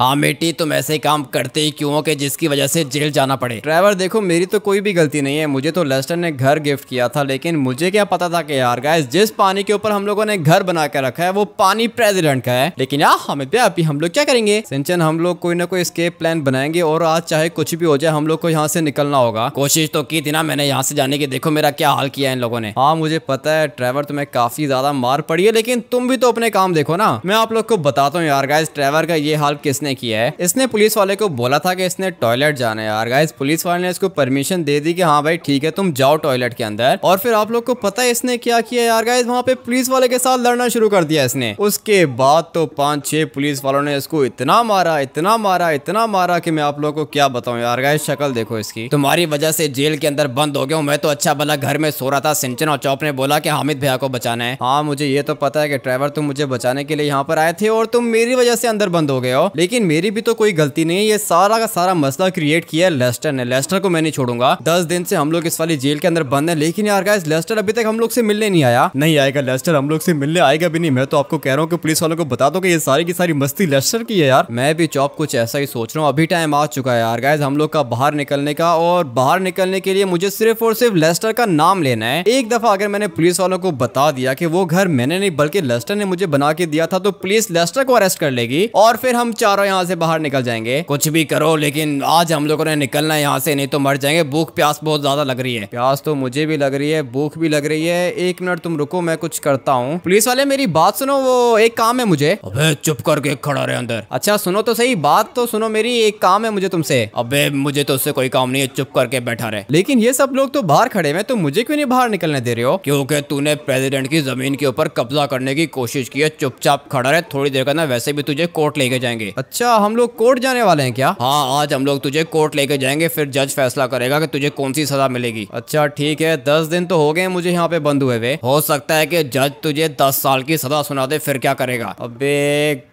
हाँ मेटी तुम ऐसे काम करते ही क्यों हो कि जिसकी वजह से जेल जाना पड़े ड्राइवर देखो मेरी तो कोई भी गलती नहीं है मुझे तो लेस्टर ने घर गिफ्ट किया था लेकिन मुझे क्या पता था कि यार गाइस जिस पानी के ऊपर हम लोगों ने घर बना के रखा है वो पानी प्रेसिडेंट का है लेकिन यार हमें भैया अभी हम लोग क्या करेंगे सिंचन हम लोग कोई ना कोई स्केप प्लान बनाएंगे और आज चाहे कुछ भी हो जाए हम लोग को यहाँ से निकलना होगा कोशिश तो की थी ना मैंने यहाँ से जाने की देखो मेरा क्या हाल किया इन लोगों ने हाँ मुझे पता है ड्राइवर तुम्हें काफी ज्यादा मार पड़ी है लेकिन तुम भी तो अपने काम देखो ना मैं आप लोग को बताता हूँ यार गाइस ड्राइवर का ये हाल किसने इसने किया है इसने पुलिस वाले को बोला था कि इसने टॉयलेट जाना है यार गाइस पुलिस वाले ने इसको परमिशन दे दी कि हाँ भाई ठीक है तुम जाओ टॉयलेट के अंदर और फिर आप लोग को पता है इसने क्या किया यार गाइस वहाँ पे पुलिस वाले के साथ लड़ना शुरू कर दिया इसने उसके बाद तो पांच छह पुलिस वालों ने इसको इतना मारा इतना मारा इतना मारा की मैं आप लोग को क्या बताऊँ यार गाइस शक्ल देखो इसकी तुम्हारी वजह से जेल के अंदर बंद हो गया मैं तो अच्छा भला घर में सो रहा था सिंचन और चौप ने बोला की हामिद भैया को बचाना है हाँ मुझे ये तो पता है की ड्राइवर तुम मुझे बचाने के लिए यहाँ पर आए थे और तुम मेरी वजह से अंदर बंद हो गए हो लेकिन लेकिन मेरी भी तो कोई गलती नहीं है ये सारा का सारा मसला क्रिएट किया है लेस्टर ने लेस्टर को मैं नहीं छोड़ूंगा दस दिन से हम लोग इस वाली जेल के अंदर बंद है लेकिन यार गाइस लेस्टर अभी तक हम लोग से मिलने नहीं आया नहीं आएगा लेस्टर हम लोग से मिलने आएगा भी नहीं मैं तो आपको कह रहा हूँ की पुलिस वालों को बता दो ये सारी की सारी मस्ती लेस्टर की है यार मैं भी चौप कुछ ऐसा ही सोच रहा हूँ अभी टाइम आ चुका है यार गायस हम लोग का बाहर निकलने का और बाहर निकलने के लिए मुझे सिर्फ और सिर्फ लेस्टर का नाम लेना है एक दफा अगर मैंने पुलिस वालों को बता दिया कि वो घर मैंने नहीं बल्कि लेस्टर ने मुझे बना के दिया था तो पुलिस लेस्टर को अरेस्ट कर लेगी और फिर हम चारों यहाँ से बाहर निकल जाएंगे कुछ भी करो लेकिन आज हम लोगों ने निकलना है यहाँ से नहीं तो मर जाएंगे भूख प्यास बहुत ज्यादा लग रही है प्यास तो मुझे भी लग रही है भूख भी लग रही है एक मिनट तुम रुको मैं कुछ करता हूँ पुलिस वाले मेरी बात सुनो वो एक काम है मुझे अबे चुप करके खड़ा रहे अंदर अच्छा सुनो तो सही बात तो सुनो मेरी एक काम है मुझे तुमसे अबे मुझे तो उससे कोई काम नहीं है चुप करके बैठा रहे लेकिन ये सब लोग तो बाहर खड़े हुए तो मुझे क्यों नहीं बाहर निकलने दे रहे हो क्योंकि तूने प्रेसिडेंट की जमीन के ऊपर कब्जा करने की कोशिश की है चुपचाप खड़ा रहे थोड़ी देर का ना वैसे भी तुझे कोर्ट लेके जाएंगे अच्छा अच्छा हम लोग कोर्ट जाने वाले हैं क्या हाँ आज हम लोग तुझे कोर्ट लेके जाएंगे फिर जज फैसला करेगा कि तुझे कौन सी सजा मिलेगी अच्छा ठीक है दस दिन तो हो गए मुझे यहाँ पे बंद हुए हो सकता है कि जज तुझे दस साल की सजा सुना दे फिर क्या करेगा अबे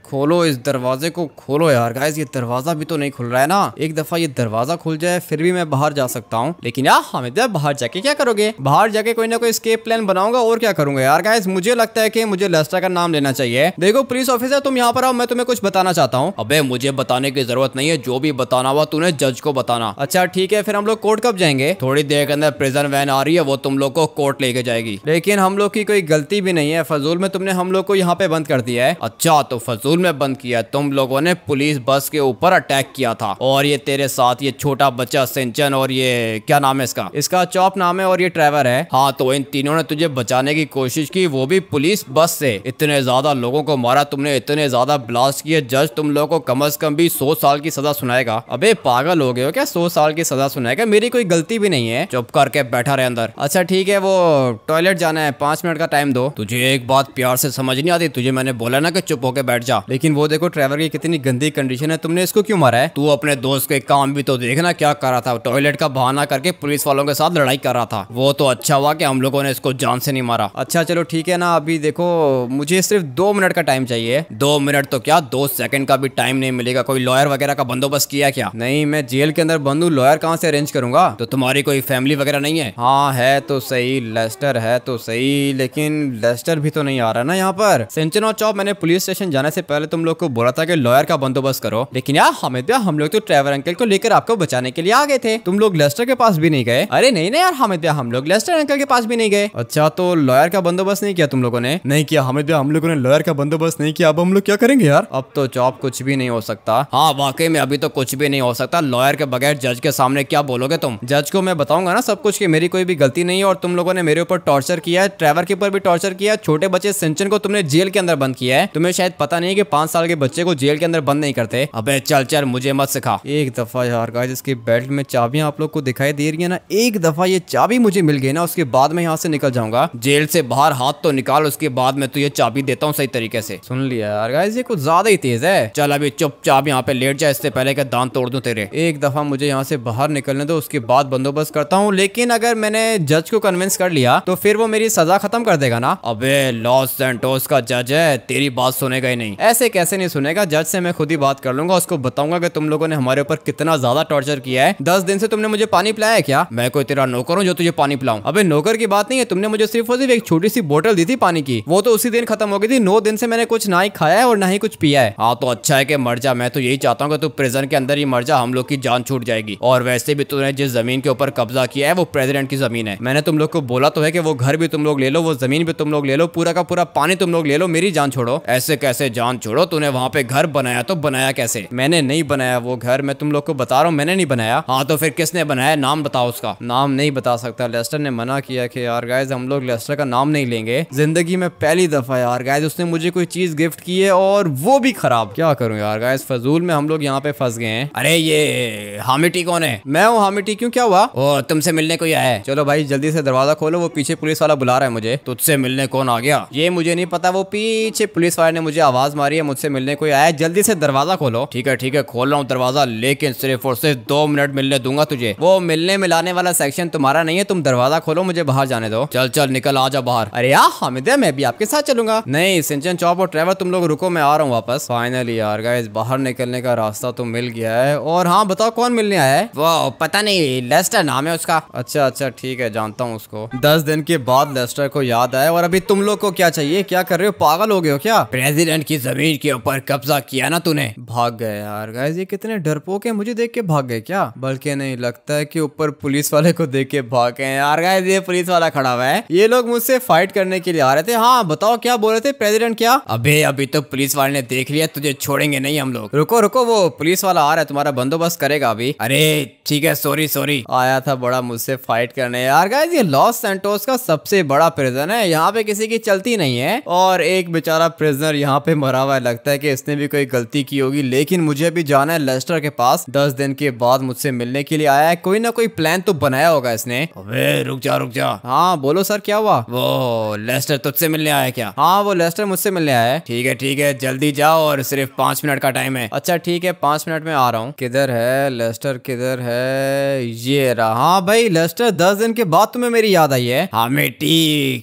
खोलो इस दरवाजे को खोलो यार गाइज ये दरवाजा भी तो नहीं खुल रहा है ना एक दफा ये दरवाजा खुल जाए फिर भी मैं बाहर जा सकता हूँ लेकिन यार हामिद तो यार बाहर जाके क्या करोगे बाहर जाके कोई ना कोई स्केप प्लान बनाऊंगा और क्या करूंगा यार गाइज मुझे लगता है की मुझे लेस्टर का नाम लेना चाहिए देखो पुलिस ऑफिसर तुम यहाँ पर आओ मैं तुम्हें कुछ बताना चाहता हूँ अब मुझे बताने की जरूरत नहीं है जो भी बताना हुआ तुमने जज को बताना अच्छा ठीक है फिर हम लोग कोर्ट कब जाएंगे थोड़ी देर के अंदर प्रिजन वैन आ रही है वो तुम लोग को कोर्ट लेके जाएगी लेकिन हम लोग की कोई गलती भी नहीं है फजूल में तुमने हम लोग को यहाँ पे बंद कर दिया है अच्छा तो फजूल स्कूल में बंद किया तुम लोगों ने पुलिस बस के ऊपर अटैक किया था और ये तेरे साथ ये छोटा बच्चा सिंचन और ये क्या नाम है इसका इसका चौप नाम है और ये ड्राइवर है हाँ तो इन तीनों ने तुझे बचाने की कोशिश की वो भी पुलिस बस से इतने ज्यादा लोगों को मारा तुमने इतने ज्यादा ब्लास्ट किए जज तुम लोगो को कम अज कम भी सौ साल की सजा सुनाएगा अबे पागल हो गए हो क्या सौ साल की सजा सुनाएगा मेरी कोई गलती भी नहीं है चुप करके बैठा रहे अंदर अच्छा ठीक है वो टॉयलेट जाना है पांच मिनट का टाइम दो तुझे एक बात प्यार से समझ नहीं आती तुझे मैंने बोला ना कि चुप होके बैठ जा लेकिन वो देखो ट्रेवर की कितनी गंदी कंडीशन है तुमने इसको क्यों मारा है तू अपने दोस्त के काम भी तो देखना क्या कर रहा था टॉयलेट का बहाना करके पुलिस वालों के साथ लड़ाई कर रहा था वो तो अच्छा हुआ की हम लोगों ने इसको जान से नहीं मारा अच्छा चलो ठीक है ना अभी देखो मुझे सिर्फ दो मिनट का टाइम चाहिए दो मिनट तो क्या दो सेकंड का भी टाइम नहीं मिलेगा कोई लॉयर वगैरह का बंदोबस्त किया क्या नहीं मैं जेल के अंदर बंदू लॉयर कहाँ से अरेंज करूंगा तो तुम्हारी कोई फैमिली वगैरह नहीं है हाँ है तो सही लेस्टर है तो सही लेकिन लेस्टर भी तो नहीं आ रहा ना यहाँ पर सिंचना चौप मैंने पुलिस स्टेशन जाने से पहले पहले तुम लोग को बोला था कि लॉयर का बंदोबस्त करो लेकिन यार हमें हम लोग तो ट्रेवर अंकल को लेकर आपको बचाने के लिए आ गए थे तुम लोग लेस्टर के पास भी नहीं गए अरे नहीं ना यार हमें हम लोग लेस्टर अंकल के पास भी नहीं गए अच्छा तो लॉयर का बंदोबस्त नहीं किया तुम लोगों ने नहीं किया हमें हम लोगों ने लॉयर का बंदोबस्त नहीं किया अब हम लोग क्या करेंगे यार अब तो जॉब कुछ भी नहीं हो सकता हाँ वाकई में अभी तो कुछ भी नहीं हो सकता लॉयर के बगैर जज के सामने क्या बोलोगे तुम जज को मैं बताऊंगा ना सब कुछ की मेरी कोई भी गलती नहीं है और तुम लोगों ने मेरे ऊपर टॉर्चर किया है ट्रेवर के ऊपर भी टॉर्चर किया छोटे बच्चे सिंचन को तुमने जेल के अंदर बंद किया है तुम्हें शायद पता नहीं है कि पांच साल के बच्चे को जेल के अंदर बंद नहीं करते अबे चल चल मुझे मत सिखा एक दफा यार गाइस इसके बेल्ट में चाबियां आप लोग को दिखाई दे रही है ना एक दफा ये चाबी मुझे मिल गई ना उसके बाद में यहाँ से निकल जाऊंगा जेल से बाहर हाथ तो निकाल उसके बाद में तो ये चाबी देता हूँ सही तरीके से सुन लिया यार गाइस ये कुछ ज्यादा ही तेज है चल अभी चुपचाप यहाँ पे लेट जाए इससे पहले क्या दांत तोड़ दूं तेरे एक दफा मुझे यहाँ से बाहर निकलने दो उसके बाद बंदोबस्त करता हूँ लेकिन अगर मैंने जज को कन्विंस कर लिया तो फिर वो मेरी सजा खत्म कर देगा ना अबे लॉस सेंटोस का जज है तेरी बात सुनेगा ही नहीं ऐसे कैसे नहीं सुनेगा जज से मैं खुद ही बात कर लूंगा उसको बताऊंगा कि तुम लोगों ने हमारे ऊपर कितना ज्यादा टॉर्चर किया है दस दिन से तुमने मुझे पानी पिलाया क्या मैं कोई तेरा नौकर हूँ जो तुझे पानी पिलाऊ अबे नौकर की बात नहीं है तुमने मुझे सिर्फ और सिर्फ एक छोटी सी बोतल दी थी पानी की वो तो उसी दिन खत्म हो गई थी नौ दिन से मैंने कुछ ना ही खाया है और ना ही कुछ पिया है हाँ तो अच्छा है की मर जा मैं तो यही चाहता हूँ की तू प्रेजेंट के अंदर ही मर जा हम लोग की जान छूट जाएगी और वैसे भी तुमने जिस जमीन के ऊपर कब्जा किया है वो प्रेजिडेंट की जमीन है मैंने तुम लोग को बोला तो है की वो घर भी तुम लोग ले लो वो जमीन भी तुम लोग ले लो पूरा का पूरा पानी तुम लोग ले लो मेरी जान छोड़ो ऐसे कैसे जान छोड़ो तूने वहाँ पे घर बनाया तो बनाया कैसे मैंने नहीं बनाया वो घर मैं तुम लोग को बता रहा हूँ मैंने नहीं बनाया हाँ तो फिर किसने बनाया नाम बताओ उसका नाम नहीं बता सकता लेस्टर ने मना किया कि यार गाइज हम लोग लेस्टर का नाम नहीं लेंगे जिंदगी में पहली दफा यार गाइज उसने मुझे कोई चीज गिफ्ट की है और वो भी खराब क्या करूँ यार गाइज फजूल में हम लोग यहाँ पे फंस गए हैं अरे ये हामिटी कौन है मैं हूँ हामिटी क्यों क्या हुआ और तुमसे मिलने को आया है चलो भाई जल्दी से दरवाजा खोलो वो पीछे पुलिस वाला बुला रहा है मुझे तुझसे मिलने कौन आ गया ये मुझे नहीं पता वो पीछे पुलिस वाले ने मुझे आवाज मारी रही है मुझसे मिलने कोई आया जल्दी से दरवाजा खोलो ठीक है ठीक है खोल रहा हूँ दरवाजा लेकिन सिर्फ और सिर्फ दो मिनट मिलने दूंगा तुझे वो मिलने मिलाने वाला सेक्शन तुम्हारा नहीं है तुम दरवाजा खोलो मुझे बाहर जाने दो चल चल निकल आ जा बाहर अरे यार हामिद मैं भी आपके साथ चलूंगा नहीं सिंचन चौप और ट्रेवर तुम लोग रुको मैं आ रहा हूँ वापस फाइनली यार गाइज बाहर निकलने का रास्ता तो मिल गया है और हाँ बताओ कौन मिलने आया है वो पता नहीं लेस्टर नाम है उसका अच्छा अच्छा ठीक है जानता हूँ उसको दस दिन के बाद लेस्टर को याद आया और अभी तुम लोग को क्या चाहिए क्या कर रहे हो पागल हो गए हो क्या प्रेसिडेंट की जमीन के ऊपर कब्जा किया ना तूने भाग गए यार गाइस ये कितने डरपोक है मुझे देख के भाग गए क्या बल्कि नहीं लगता है कि ऊपर पुलिस वाले को देख के भाग गए यार गाइस ये पुलिस वाला खड़ा हुआ है ये लोग मुझसे फाइट करने के लिए आ रहे थे हाँ बताओ क्या बोल रहे थे प्रेसिडेंट क्या अबे अभी तो पुलिस वाले ने देख लिया तुझे छोड़ेंगे नहीं हम लोग रुको रुको वो पुलिस वाला आ रहा है तुम्हारा बंदोबस्त करेगा अभी अरे ठीक है सॉरी सॉरी आया था बड़ा मुझसे फाइट करने यार गाइस ये लॉस सेंटोस का सबसे बड़ा प्रिजन है यहाँ पे किसी की चलती नहीं है और एक बेचारा प्रिजनर यहाँ पे मरा हुआ है लगता है कि इसने भी कोई गलती की होगी लेकिन मुझे अभी जाना है लेस्टर के पास दस दिन के बाद मुझसे मिलने के लिए आया है कोई ना कोई प्लान तो बनाया होगा इसने अबे रुक जा रुक जा हाँ बोलो सर क्या हुआ वो लेस्टर तुझसे मिलने आया क्या हाँ वो लेस्टर मुझसे मिलने आया है ठीक है ठीक है जल्दी जाओ और सिर्फ पांच मिनट का टाइम है अच्छा ठीक है पांच मिनट में आ रहा हूँ किधर है लेस्टर किधर है ये रहा हाँ भाई लेस्टर दस दिन के बाद तुम्हें मेरी याद आई है हाँ मेटी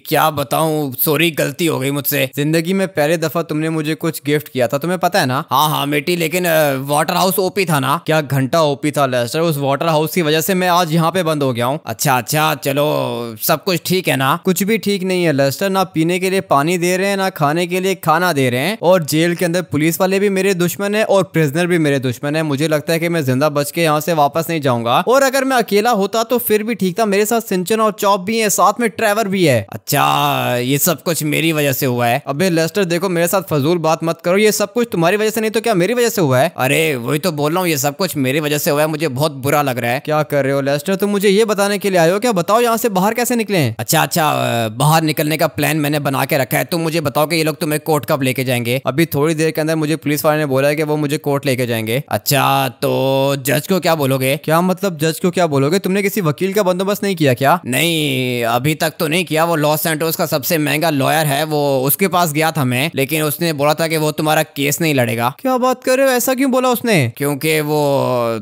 क्या बताऊँ सॉरी गलती हो गई मुझसे जिंदगी में पहले दफा तुमने मुझे कुछ कुछ गिफ्ट किया था तुम्हें पता है ना हाँ हाँ मेटी लेकिन वाटर हाउस ओपी था ना क्या घंटा ओपी था लेस्टर उस वाटर हाउस की वजह से मैं आज यहाँ पे बंद हो गया हूँ अच्छा अच्छा चलो सब कुछ ठीक है ना कुछ भी ठीक नहीं है लेस्टर ना पीने के लिए पानी दे रहे हैं ना खाने के लिए खाना दे रहे हैं और जेल के अंदर पुलिस वाले भी मेरे दुश्मन है और प्रिजनर भी मेरे दुश्मन है मुझे लगता है कि मैं जिंदा बच के यहाँ से वापस नहीं जाऊंगा और अगर मैं अकेला होता तो फिर भी ठीक था मेरे साथ सिंचन और चौप भी है साथ में ट्रेवर भी है अच्छा ये सब कुछ मेरी वजह से हुआ है अबे लेस्टर देखो मेरे साथ फजूल बात मत करो ये सब कुछ तुम्हारी वजह से नहीं तो क्या मेरी वजह से हुआ है अरे वही तो बोल रहा हूँ ये सब कुछ मेरी वजह से हुआ है मुझे बहुत बुरा लग रहा है क्या कर रहे हो लेस्टर तुम मुझे ये बताने के लिए आयो क्या बताओ यहाँ से बाहर कैसे निकले अच्छा अच्छा बाहर निकलने का प्लान मैंने बना के रखा है तुम मुझे बताओ कि ये लोग तुम्हें कोर्ट कब लेके जाएंगे अभी थोड़ी देर के अंदर मुझे पुलिस वाले ने बोला है कि वो मुझे कोर्ट लेके जाएंगे अच्छा तो जज को क्या बोलोगे क्या मतलब जज को क्या बोलोगे तुमने किसी वकील का बंदोबस्त नहीं किया क्या नहीं अभी तक तो नहीं किया वो लॉस सेंटोस का सबसे महंगा लॉयर है वो उसके पास गया था मैं लेकिन उसने बोला था कि वो तुम्हारा केस नहीं लड़ेगा क्या बात कर रहे हो ऐसा क्यों बोला उसने क्योंकि वो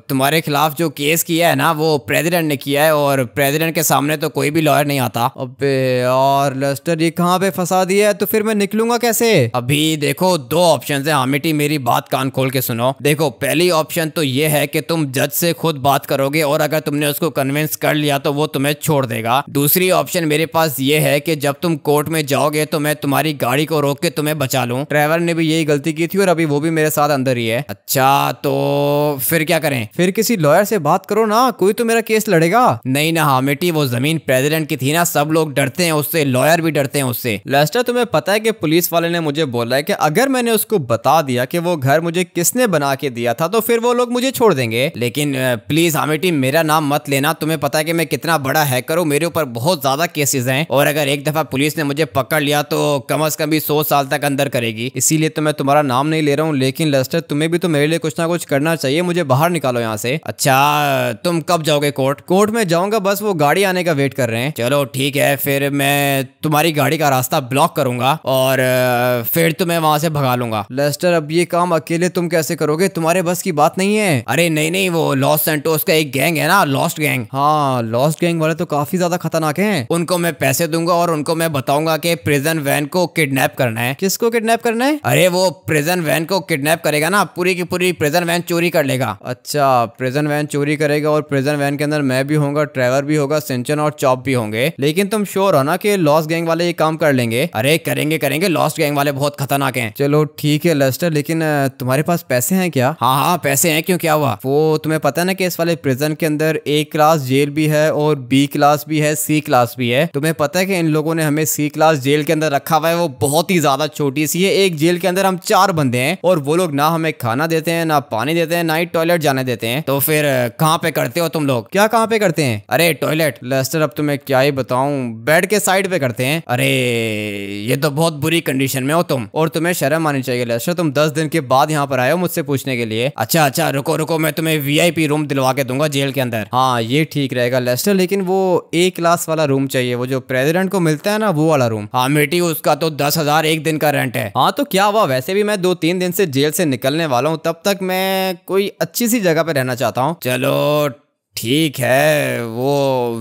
तुम्हारे खिलाफ जो केस किया है ना वो प्रेसिडेंट ने किया है और प्रेसिडेंट के सामने तो कोई भी लॉयर नहीं आता अबे और लस्टर ये कहाँ पे फंसा दिया है तो फिर मैं निकलूंगा कैसे अभी देखो दो ऑप्शन है हामिटी मेरी बात कान खोल के सुनो देखो पहली ऑप्शन तो ये है की तुम जज से खुद बात करोगे और अगर तुमने उसको कन्विंस कर लिया तो वो तुम्हें छोड़ देगा दूसरी ऑप्शन मेरे पास ये है की जब तुम कोर्ट में जाओगे तो मैं तुम्हारी गाड़ी को रोक के तुम्हें बचा लूँ ड्राइवर ने भी यही गलती की थी और अभी वो भी मेरे साथ अंदर ही है अच्छा तो फिर क्या करें फिर किसी लॉयर से बात करो ना कोई तो मेरा केस लड़ेगा नहीं ना हामेटी वो जमीन प्रेसिडेंट की थी ना सब लोग डरते हैं उससे लॉयर भी डरते हैं उससे लेस्टर तुम्हें पता है कि पुलिस वाले ने मुझे बोला है कि अगर मैंने उसको बता दिया कि वो घर मुझे किसने बना के दिया था तो फिर वो लोग मुझे छोड़ देंगे लेकिन प्लीज हामेटी मेरा नाम मत लेना तुम्हें पता है कि मैं कितना बड़ा हैकर हूँ मेरे ऊपर बहुत ज्यादा केसेस हैं और अगर एक दफा पुलिस ने मुझे पकड़ लिया तो कम अज कम भी सौ साल तक अंदर करेगी इसीलिए तो मैं तुम्हारा नाम नहीं ले रहा हूँ लेकिन लस्टर तुम्हें भी तो मेरे लिए कुछ ना कुछ करना चाहिए मुझे बाहर निकालो यहाँ से अच्छा तुम कब जाओगे कोर्ट कोर्ट में जाऊंगा बस वो गाड़ी आने का वेट कर रहे हैं चलो ठीक है फिर मैं तुम्हारी गाड़ी का रास्ता ब्लॉक करूंगा और फिर तुम्हें तो वहां से भगा लूंगा लेस्टर अब ये काम अकेले तुम कैसे करोगे तुम्हारे बस की बात नहीं है अरे नहीं नहीं वो लॉस सेंटोस का एक गैंग है ना लॉस्ट गैंग हाँ लॉस्ट गैंग वाले तो काफी ज्यादा खतरनाक है उनको मैं पैसे दूंगा और उनको मैं बताऊंगा की प्रिजन वैन को किडनेप करना है किसको किडनेप करना है अरे अरे वो प्रेजेंट वैन को किडनैप करेगा ना पूरी की पूरी प्रेजेंट वैन चोरी कर लेगा अच्छा प्रेजेंट वैन चोरी करेगा और प्रेजेंट वैन के अंदर मैं भी होगा ट्रेवर भी होगा सिंचन और चॉप भी होंगे लेकिन तुम श्योर हो ना कि लॉस गैंग वाले ये काम कर लेंगे अरे करेंगे करेंगे लॉस गैंग वाले बहुत खतरनाक है चलो ठीक है लस्टर लेकिन तुम्हारे पास पैसे है क्या हाँ हाँ पैसे है क्यों क्या हुआ वो तुम्हें पता ना कि इस वाले प्रेजेंट के अंदर ए क्लास जेल भी है और बी क्लास भी है सी क्लास भी है तुम्हें पता है कि इन लोगों ने हमें सी क्लास जेल के अंदर रखा हुआ है वो बहुत ही ज्यादा छोटी सी है एक जेल के अंदर हम चार बंदे हैं और वो लोग ना हमें खाना देते हैं ना पानी देते हैं ना ही टॉयलेट जाने देते हैं तो फिर कहाँ पे करते हो तुम लोग क्या कहाँ पे करते हैं अरे टॉयलेट लस्टर अब तुम्हें क्या ही बताऊं बेड के साइड पे करते हैं अरे ये तो बहुत बुरी कंडीशन में हो तुम और तुम्हें शर्म आनी चाहिए लस्टर तुम दस दिन के बाद यहाँ पर आए हो मुझसे पूछने के लिए अच्छा अच्छा रुको रुको मैं तुम्हें वी रूम दिलवा के दूंगा जेल के अंदर हाँ ये ठीक रहेगा लेस्टर लेकिन वो ए क्लास वाला रूम चाहिए वो जो प्रेसिडेंट को मिलता है ना वो वाला रूम हाँ बेटी उसका तो दस हजार एक दिन का रेंट है हाँ तो क्या अलावा वैसे भी मैं दो तीन दिन से जेल से निकलने वाला हूँ तब तक मैं कोई अच्छी सी जगह पे रहना चाहता हूँ चलो ठीक है वो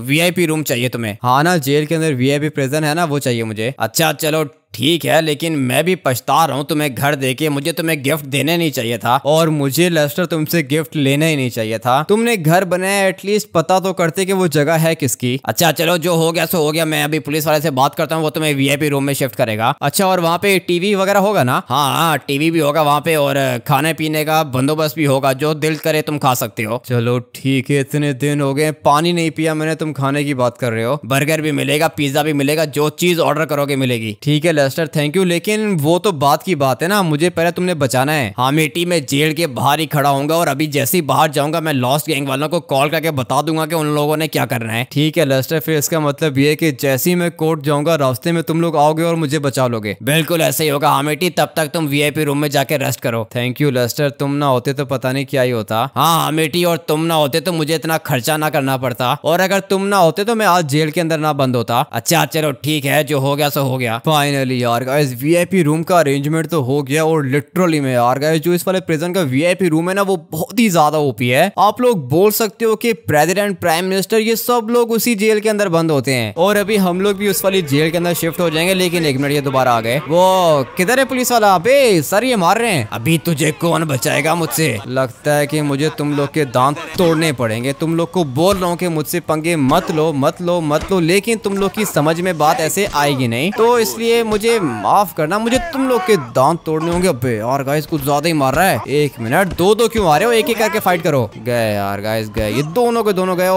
वीआईपी रूम चाहिए तुम्हें हाँ ना जेल के अंदर वीआईपी प्रिजन है ना वो चाहिए मुझे अच्छा चलो ठीक है लेकिन मैं भी पछता रहा हूँ तुम्हें घर देके मुझे तुम्हें गिफ्ट देने नहीं चाहिए था और मुझे लेस्टर तुमसे गिफ्ट लेना ही नहीं चाहिए था तुमने घर बनाया एटलीस्ट पता तो करते कि वो जगह है किसकी अच्छा चलो जो हो गया सो हो गया मैं अभी पुलिस वाले से बात करता हूँ वो तुम्हें वीआईपी रूम में शिफ्ट करेगा अच्छा और वहाँ पे टीवी वगैरह होगा ना हाँ हाँ टीवी भी होगा वहाँ पे और खाने पीने का बंदोबस्त भी होगा जो दिल करे तुम खा सकते हो चलो ठीक है इतने दिन हो गए पानी नहीं पिया मैंने तुम खाने की बात कर रहे हो बर्गर भी मिलेगा पिज्जा भी मिलेगा जो चीज ऑर्डर करोगे मिलेगी ठीक है लेस्टर थैंक यू लेकिन वो तो बात की बात है ना मुझे पहले तुमने बचाना है हामेटी में जेल के बाहर ही खड़ा होगा और अभी जैसे ही बाहर जाऊंगा मैं लॉस्ट गैंग वालों को कॉल करके बता दूंगा कि उन लोगों ने क्या करना है ठीक है लेस्टर फिर इसका मतलब ये कि जैसे ही मैं कोर्ट जाऊंगा रास्ते में तुम लोग आओगे और मुझे बचा लोगे बिल्कुल ऐसे ही होगा हामेटी तब तक तुम वी रूम में जाके रेस्ट करो थैंक यू लेस्टर तुम ना होते तो पता नहीं क्या ही होता हाँ हामेटी और तुम ना होते तो मुझे इतना खर्चा ना करना पड़ता और अगर तुम ना होते तो मैं आज जेल के अंदर ना बंद होता अच्छा चलो ठीक है जो हो गया सो हो गया फाइनली फाइनली यार गाइस वीआईपी रूम का अरेंजमेंट तो हो गया और लिटरली में यार गाइस जो इस वाले प्रेजेंट का वीआईपी रूम है ना वो बहुत ही ज्यादा ओपी है आप लोग बोल सकते हो कि प्रेसिडेंट प्राइम मिनिस्टर ये सब लोग उसी जेल के अंदर बंद होते हैं और अभी हम लोग भी उस वाली जेल के अंदर शिफ्ट हो जाएंगे लेकिन एक मिनट ये दोबारा आ गए वो किधर है पुलिस वाला अबे सर ये मार रहे हैं अभी तुझे कौन बचाएगा मुझसे लगता है की मुझे तुम लोग के दांत तोड़ने पड़ेंगे तुम लोग को बोल रहा हूँ की मुझसे पंगे मत लो मत लो मत लो लेकिन तुम लोग की समझ में बात ऐसे आएगी नहीं तो इसलिए मुझे मुझे माफ करना मुझे तुम लोग के दांत तोड़ने होंगे अबे यार गाइस कुछ ज्यादा ही मार रहा है एक मिनट दो दो क्यों आ रहे हो एक एक करके फाइट करो गए यार गाइस गए ये दोनों के दोनों गए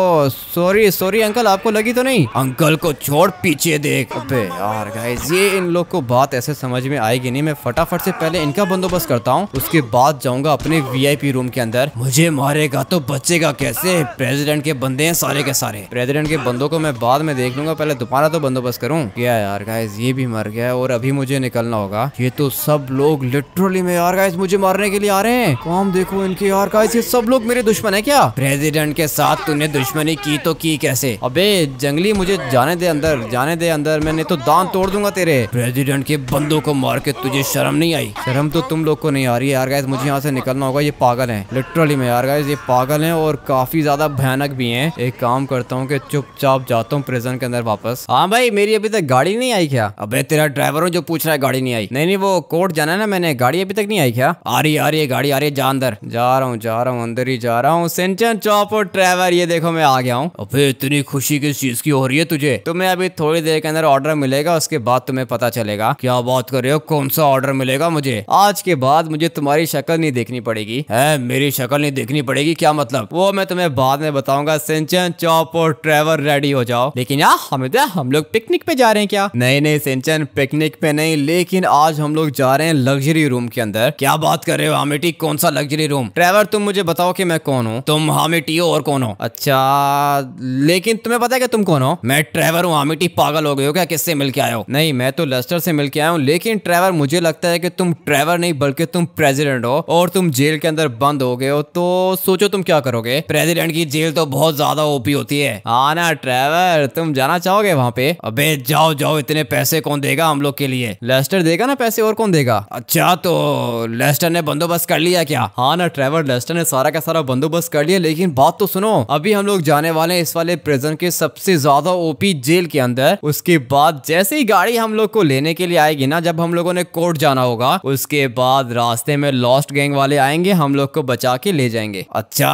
सॉरी सॉरी अंकल आपको लगी तो नहीं अंकल को छोड़ पीछे देख अबे यार गाइस ये इन लोग को बात ऐसे समझ में आएगी नहीं मैं फटाफट से पहले इनका बंदोबस्त करता हूँ उसके बाद जाऊंगा अपने पी रूम के अंदर मुझे मारेगा तो बचेगा कैसे प्रेजिडेंट के बंदे हैं सारे के सारे प्रेजिडेंट के बंदों को मैं बाद में देख लूंगा पहले दोबारा तो बंदोबस्त करूँ क्या यार गाइज ये भी मर गया है और अभी मुझे निकलना होगा ये तो सब लोग लिटरली में यार गाइस मुझे मारने के लिए आ रहे हैं काम देखो इनके यार गाइस ये सब लोग मेरे दुश्मन है क्या प्रेसिडेंट के साथ तूने दुश्मनी की तो की कैसे अबे जंगली मुझे जाने दे अंदर जाने दे अंदर मैंने तो दान तोड़ दूंगा तेरे प्रेसिडेंट के बंदों को मार के तुझे शर्म नहीं आई शर्म तो तुम लोग को नहीं आ रही है यार गाइस मुझे यहाँ से निकलना होगा ये पागल है लिटरली में यार गाइस ये पागल है और काफी ज्यादा भयानक भी है एक काम करता हूँ की चुपचाप जाता हूँ प्रेजेंट के अंदर वापस हाँ भाई मेरी अभी तक गाड़ी नहीं आई क्या अबे तेरा ड्राइवर हो जो पूछ रहा है गाड़ी नहीं आई नहीं नहीं वो कोर्ट जाना है ना मैंने गाड़ी अभी तक नहीं आई क्या आ रही आ रही है गाड़ी आ रही है जा अंदर जा रहा हूँ जा रहा हूँ अंदर ही जा रहा हूँ सेंचन चौप और ड्राइवर ये देखो मैं आ गया हूँ अब इतनी खुशी किस चीज की हो रही है तुझे तुम्हें अभी थोड़ी देर के अंदर ऑर्डर मिलेगा उसके बाद तुम्हें पता चलेगा क्या बात कर रहे हो कौन सा ऑर्डर मिलेगा मुझे आज के बाद मुझे तुम्हारी शक्ल नहीं देखनी पड़ेगी है मेरी शक्ल नहीं देखनी पड़ेगी क्या मतलब वो मैं तुम्हें बाद में बताऊंगा सिंचन चौप और ड्राइवर रेडी हो जाओ लेकिन यार हमें तो हम लोग पिकनिक पे जा रहे हैं क्या नहीं नहीं सिंचन पिकनिक पिकनिक पे नहीं लेकिन आज हम लोग जा रहे हैं लग्जरी रूम के अंदर क्या बात कर रहे हो हामिटी कौन सा लग्जरी रूम ड्राइवर तुम मुझे बताओ कि मैं कौन हूँ तुम हामिटी हो और कौन हो अच्छा लेकिन तुम्हें पता है कि तुम कौन हो मैं ड्राइवर हूँ हामिटी पागल हो गए हो क्या किससे मिल के आयो नहीं मैं तो लस्टर से के आया हूँ लेकिन ड्राइवर मुझे लगता है कि तुम ड्राइवर नहीं बल्कि तुम प्रेजिडेंट हो और तुम जेल के अंदर बंद हो गए हो तो सोचो तुम क्या करोगे प्रेसिडेंट की जेल तो बहुत ज्यादा ओपी होती है हाँ ना ट्रेवर तुम जाना चाहोगे वहाँ पे अबे जाओ जाओ इतने पैसे कौन देगा हम लोग के लिए लेस्टर देगा ना पैसे और कौन देगा अच्छा तो लेस्टर ने बंदोबस्त कर लिया क्या हाँ ना ट्रेवर लेस्टर ने सारा का सारा बंदोबस्त कर लिया लेकिन बात तो सुनो अभी हम लोग जाने वाले इस वाले प्रिजन के सबसे ज्यादा ओपी जेल के अंदर उसके बाद जैसे ही गाड़ी हम लोग को लेने के लिए आएगी ना जब हम लोगों ने कोर्ट जाना होगा उसके बाद रास्ते में लॉस्ट गैंग वाले आएंगे हम लोग को बचा के ले जाएंगे अच्छा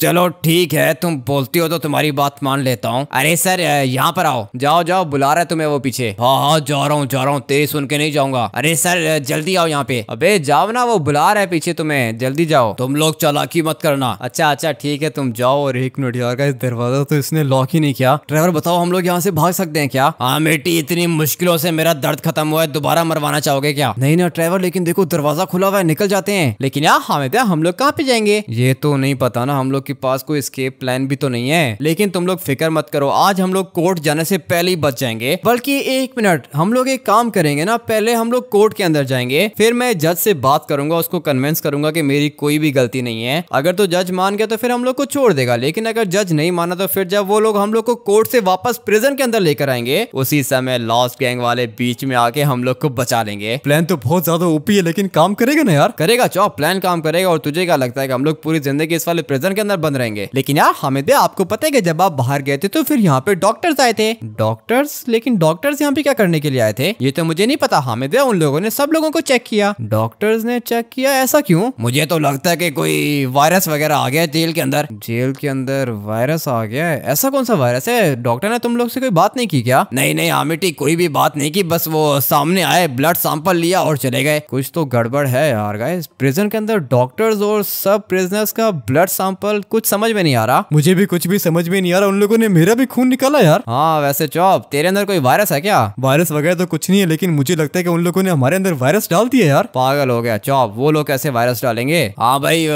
चलो ठीक है तुम बोलती हो तो तुम्हारी बात मान लेता हूँ अरे सर यहाँ पर आओ जाओ जाओ बुला रहा है तुम्हें वो पीछे हाँ हाँ जा रहा हूँ जा रहा हूँ तेरी सुन के नहीं जाऊंगा अरे सर जल्दी आओ यहाँ पे अबे जाओ ना वो बुला रहा है पीछे तुम्हें जल्दी जाओ तुम लोग चालाकी मत करना अच्छा अच्छा ठीक है तुम जाओ और एक मिनट यार का दरवाजा तो इसने लॉक ही नहीं किया ड्राइवर बताओ हम लोग यहाँ से भाग सकते हैं क्या हाँ बेटी इतनी मुश्किलों से मेरा दर्द खत्म हुआ है दोबारा मरवाना चाहोगे क्या नहीं ना ड्राइवर लेकिन देखो दरवाजा खुला हुआ है निकल जाते हैं लेकिन यार हमें हाँ, हम लोग कहाँ पे जाएंगे ये तो नहीं पता ना हम लोग लोग के पास कोई स्केप प्लान भी तो नहीं है लेकिन तुम लोग फिक्र मत करो आज हम लोग कोर्ट जाने से पहले ही बच जाएंगे बल्कि एक मिनट हम लोग एक काम करेंगे ना पहले हम लोग कोर्ट के अंदर जाएंगे फिर मैं जज से बात करूंगा उसको कन्विंस करूंगा कि मेरी कोई भी गलती नहीं है अगर तो जज मान गया तो फिर हम लोग को छोड़ देगा लेकिन अगर जज नहीं माना तो फिर जब वो लोग हम लोग को कोर्ट से वापस प्रिजन के अंदर लेकर आएंगे उसी समय लॉस्ट गैंग वाले बीच में आके हम लोग को बचा लेंगे प्लान तो बहुत ज्यादा ओपी है लेकिन काम करेगा ना यार करेगा चौप प्लान काम करेगा और तुझे क्या लगता है कि हम लोग पूरी जिंदगी इस वाले प्रिजन के अंदर अंदर बंद रहेंगे लेकिन यार हामिद भाई आपको पता है कि जब आप बाहर गए थे तो फिर यहाँ पे डॉक्टर्स आए थे डॉक्टर्स लेकिन डॉक्टर्स यहाँ पे क्या करने के लिए आए थे ये तो मुझे नहीं पता हामिद भाई उन लोगों ने सब लोगों को चेक किया डॉक्टर्स ने चेक किया ऐसा क्यों मुझे तो लगता है की कोई वायरस वगैरह आ गया है जेल के अंदर जेल के अंदर वायरस आ गया है ऐसा कौन सा वायरस है डॉक्टर ने तुम लोग से कोई बात नहीं की क्या नहीं नहीं हामिटी कोई भी बात नहीं की बस वो सामने आए ब्लड सैंपल लिया और चले गए कुछ तो गड़बड़ है यार गाइस प्रिजन के अंदर डॉक्टर्स और सब प्रिजनर्स का ब्लड सैंपल कुछ समझ में नहीं आ रहा मुझे भी कुछ भी समझ में नहीं आ रहा उन लोगों ने मेरा भी खून निकाला यार हाँ वैसे चौब तेरे अंदर कोई वायरस है क्या वायरस वगैरह तो कुछ नहीं है लेकिन मुझे लगता है कि उन लोगों ने हमारे अंदर वायरस डाल दिया यार पागल हो गया चौप वो लोग कैसे वायरस डालेंगे हाँ भाई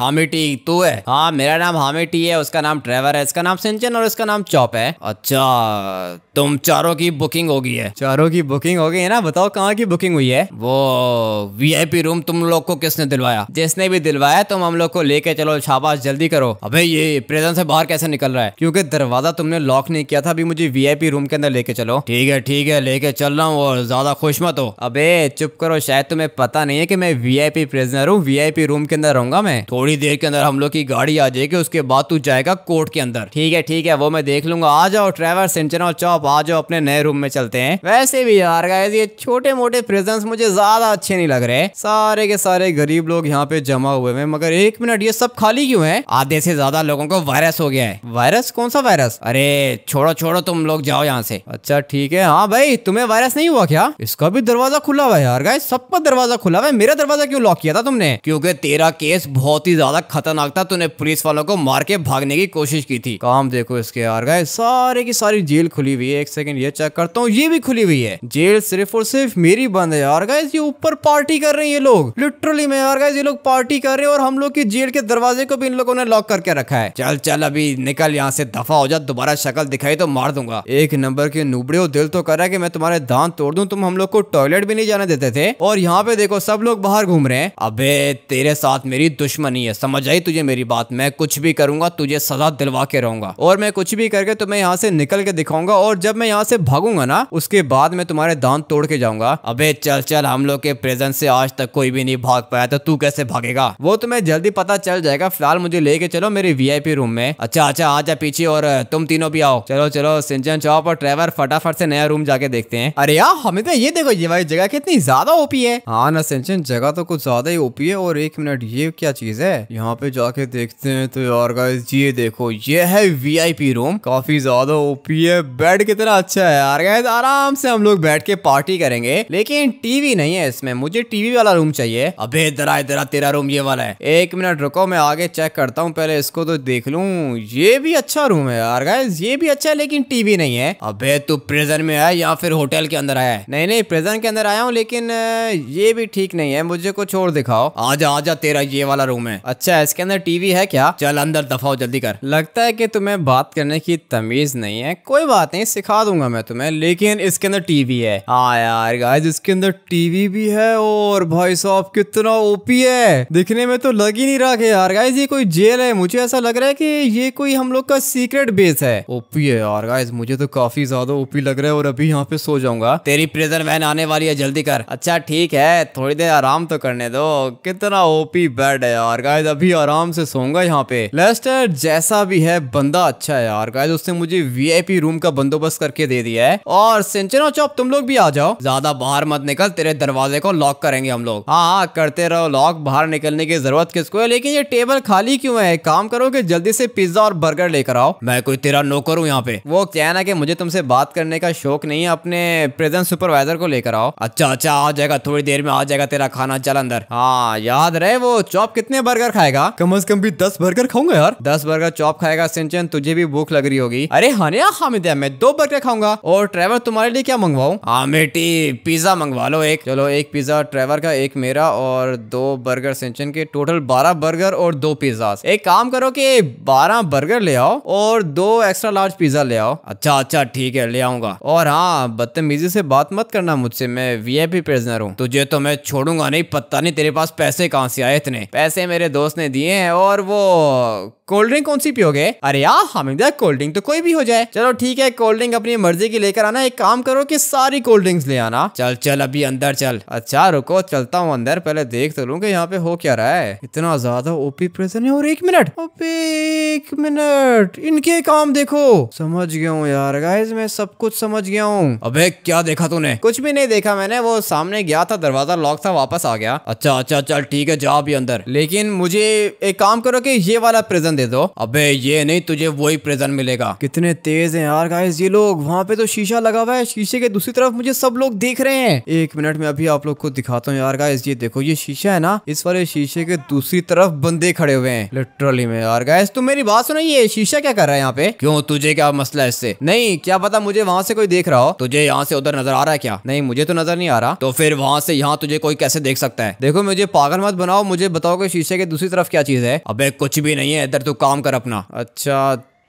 हामिटी तू है हाँ मेरा नाम हामिटी है उसका नाम ट्रेवर है इसका नाम सिंचन और इसका नाम चौप है अच्छा तुम चारों की बुकिंग होगी है चारों की बुकिंग हो गई है ना बताओ कहाँ की बुकिंग हुई है वो वीआईपी रूम तुम लोग को किसने दिलवाया जिसने भी दिलवाया तुम हम लोग को लेके चलो शाबाश जल्दी करो अबे ये प्रेजेंस से बाहर कैसे निकल रहा है क्योंकि दरवाजा तुमने लॉक नहीं किया था अभी मुझे वीआईपी रूम के अंदर लेके चलो ठीक है ठीक है लेके चल रहा हूँ और ज्यादा खुश मत हो अबे चुप करो शायद तुम्हें पता नहीं है कि मैं वीआईपी प्रेजनर हूँ वीआईपी रूम के अंदर रहूंगा मैं थोड़ी देर के अंदर हम लोग की गाड़ी आ जाएगी उसके बाद तू जाएगा कोर्ट के अंदर ठीक है ठीक है वो मैं देख लूंगा आ जाओ ट्रेवर सिंचन और चौप आ जाओ अपने नए रूम में चलते हैं वैसे भी यार ये छोटे मोटे प्रेजेंस मुझे ज्यादा अच्छे नहीं लग रहे सारे के सारे गरीब लोग यहाँ पे जमा हुए हैं मगर एक मिनट ये सब खाली क्यों है आधे से ज्यादा लोगों को वायरस हो गया है वायरस कौन सा वायरस अरे छोड़ो छोड़ो तुम लोग जाओ यहाँ से अच्छा ठीक है हाँ भाई तुम्हें वायरस नहीं हुआ क्या इसका भी दरवाजा खुला हुआ है यार गाय सब पर दरवाजा खुला हुआ है मेरा दरवाजा क्यों लॉक किया था तुमने क्योंकि तेरा केस बहुत ही ज्यादा खतरनाक था तुमने पुलिस वालों को मार के भागने की कोशिश की थी काम देखो इसके यार गाय सारे की सारी जेल खुली हुई है एक सेकंड ये चेक करता हूँ ये भी खुली हुई है जेल सिर्फ और सिर्फ मेरी बंद है यार गाय ये ऊपर पार्टी कर रहे हैं ये लोग लिटरली में यार गाय ये लोग पार्टी कर रहे हैं और हम लोग की जेल के दरवाजे को भी इन लोगों ने लॉक करके रखा है चल चल अभी निकल यहाँ से दफा हो जा दोबारा शक्ल दिखाई तो मार दूंगा एक नंबर के नुबड़े हो दिल तो कर रहा है कि मैं तुम्हारे दांत तोड़ दूं तुम हम लोग को टॉयलेट भी नहीं जाने देते थे और यहाँ पे देखो सब लोग बाहर घूम रहे हैं अबे तेरे साथ मेरी दुश्मनी है समझ आई तुझे मेरी बात मैं कुछ भी करूंगा तुझे सजा दिलवा के रहूंगा और मैं कुछ भी करके तुम्हें यहाँ से निकल के दिखाऊंगा और जब मैं यहाँ से भागूंगा ना उसके बाद मैं तुम्हारे दांत तोड़ के जाऊंगा अबे चल चल हम लोग के प्रेजेंट से आज तक कोई भी नहीं भाग पाया तो तू कैसे भागेगा वो तुम्हें जल्दी पता चल जाएगा फिलहाल मुझे लेके लेके चलो मेरे वीआईपी रूम में अच्छा अच्छा आ जा पीछे और तुम तीनों भी आओ चलो चलो सिंचन चौप और ट्रेवर फटाफट से नया रूम जाके देखते हैं अरे यार हमें तो ये देखो ये वाली जगह कितनी ज्यादा ओपी है हाँ ना सिंचन जगह तो कुछ ज्यादा ही ओपी है और एक मिनट ये क्या चीज है यहाँ पे जाके देखते हैं तो यार ये देखो ये है वी रूम काफी ज्यादा ओपी है बेड कितना अच्छा है यार गाइस आराम से हम लोग बैठ के पार्टी करेंगे लेकिन टीवी नहीं है इसमें मुझे टीवी वाला रूम चाहिए अबे इधर इधर तेरा रूम ये वाला है एक मिनट रुको मैं आगे चेक करता हूँ पहले इसको तो देख लू ये भी अच्छा रूम है यार गाइस ये भी अच्छा है लेकिन टीवी नहीं है अबे तू प्रिजन में आया या फिर होटल के अंदर आया है नहीं नहीं प्रिजन के अंदर आया हूँ लेकिन ये भी ठीक नहीं है मुझे कुछ और दिखाओ आजा आजा तेरा ये वाला रूम है अच्छा इसके अंदर टीवी है क्या चल अंदर दफाओ जल्दी कर लगता है की तुम्हे बात करने की तमीज नहीं है कोई बात नहीं सिखा दूंगा मैं तुम्हें लेकिन इसके अंदर टीवी है हाँ यार गाइज इसके अंदर टीवी भी है और भाई साहब कितना ओपी है दिखने में तो लग ही नहीं रहा यार गाइज ये कोई जे रियल है मुझे ऐसा लग रहा है कि ये कोई हम लोग का सीक्रेट बेस है ओपी है यार गाइस मुझे तो काफी ज्यादा ओपी लग रहा है और अभी यहाँ पे सो जाऊंगा तेरी प्रेजर वैन आने वाली है जल्दी कर अच्छा ठीक है थोड़ी देर आराम तो करने दो कितना ओपी बेड है यार गाइस अभी आराम से सोऊंगा यहाँ पे लेस्ट जैसा भी है बंदा अच्छा है यार गाइस उसने मुझे वीआईपी रूम का बंदोबस्त करके दे दिया है और सिंचनो चौप तुम लोग भी आ जाओ ज्यादा बाहर मत निकल तेरे दरवाजे को लॉक करेंगे हम लोग हाँ हाँ करते रहो लॉक बाहर निकलने की जरूरत किसको है लेकिन ये टेबल खाली क्यों है है काम करो कि जल्दी से पिज्जा और बर्गर लेकर आओ मैं कोई तेरा नौकर हूँ यहाँ पे वो कहना कि मुझे तुमसे बात करने का शौक नहीं है अपने प्रेजेंट सुपरवाइजर को लेकर आओ अच्छा अच्छा आ जाएगा थोड़ी देर में आ जाएगा तेरा खाना चल अंदर हाँ याद रहे वो चौप कितने बर्गर खाएगा कम अज कम भी दस बर्गर खाऊंगा यार दस बर्गर चौप खाएगा सिंचन तुझे भी भूख लग रही होगी अरे हाँ हामिद मैं दो बर्गर खाऊंगा और ट्रेवर तुम्हारे लिए क्या मंगवाऊ आमेटी हाँ पिज्जा मंगवा लो एक चलो एक पिज्जा ट्रेवर का एक मेरा और दो बर्गर सिंचन के टोटल बारह बर्गर और दो पिज्जा एक काम करो कि बारह बर्गर ले आओ और दो एक्स्ट्रा लार्ज पिज्जा ले आओ अच्छा अच्छा ठीक है ले आऊंगा और हाँ बदतमीजी से बात मत करना मुझसे मैं वी आई पी प्रिजनर हूँ तुझे तो मैं छोड़ूंगा नहीं पता नहीं तेरे पास पैसे कहाँ से आए इतने पैसे मेरे दोस्त ने दिए हैं और वो कोल्ड ड्रिंक कौन सी पियोगे अरे यार हमीदा कोल्ड ड्रिंक तो कोई भी हो जाए चलो ठीक है कोल्ड ड्रिंक अपनी मर्जी की लेकर आना एक काम करो कि सारी कोल्ड ड्रिंक्स ले आना चल चल अभी अंदर चल अच्छा रुको चलता हूँ अंदर पहले देख तो लूँ कि यहाँ पे हो क्या रहा है इतना ज्यादा ओपी प्रेजेंट है और एक मिनट अबे एक मिनट इनके काम देखो समझ गया हूँ यार गाइज मैं सब कुछ समझ गया हूँ अबे क्या देखा तूने कुछ भी नहीं देखा मैंने वो सामने गया था दरवाजा लॉक था वापस आ गया अच्छा अच्छा चल ठीक है जा भी अंदर लेकिन मुझे एक काम करो कि ये वाला प्रेजेंट दे दो अबे ये नहीं तुझे वही प्रेजेंट मिलेगा कितने तेज है यार गाइज ये लोग वहाँ पे तो शीशा लगा हुआ है शीशे के दूसरी तरफ मुझे सब लोग देख रहे हैं एक मिनट में अभी आप लोग को दिखाता हूँ यार गाइज ये देखो ये शीशा है ना इस वाले शीशे के दूसरी तरफ बंदे खड़े हुए हैं ट्रॉली में और गैस तुम मेरी बात सुनो ये शीशा क्या कर रहा है यहाँ पे क्यों तुझे क्या मसला है इससे नहीं क्या पता मुझे वहाँ से कोई देख रहा हो तुझे यहाँ से उधर नजर आ रहा है क्या नहीं मुझे तो नजर नहीं आ रहा तो फिर वहाँ से यहाँ तुझे कोई कैसे देख सकता है देखो मुझे पागल मत बनाओ मुझे बताओ कि शीशे के दूसरी तरफ क्या चीज है अब कुछ भी नहीं है इधर तू काम कर अपना अच्छा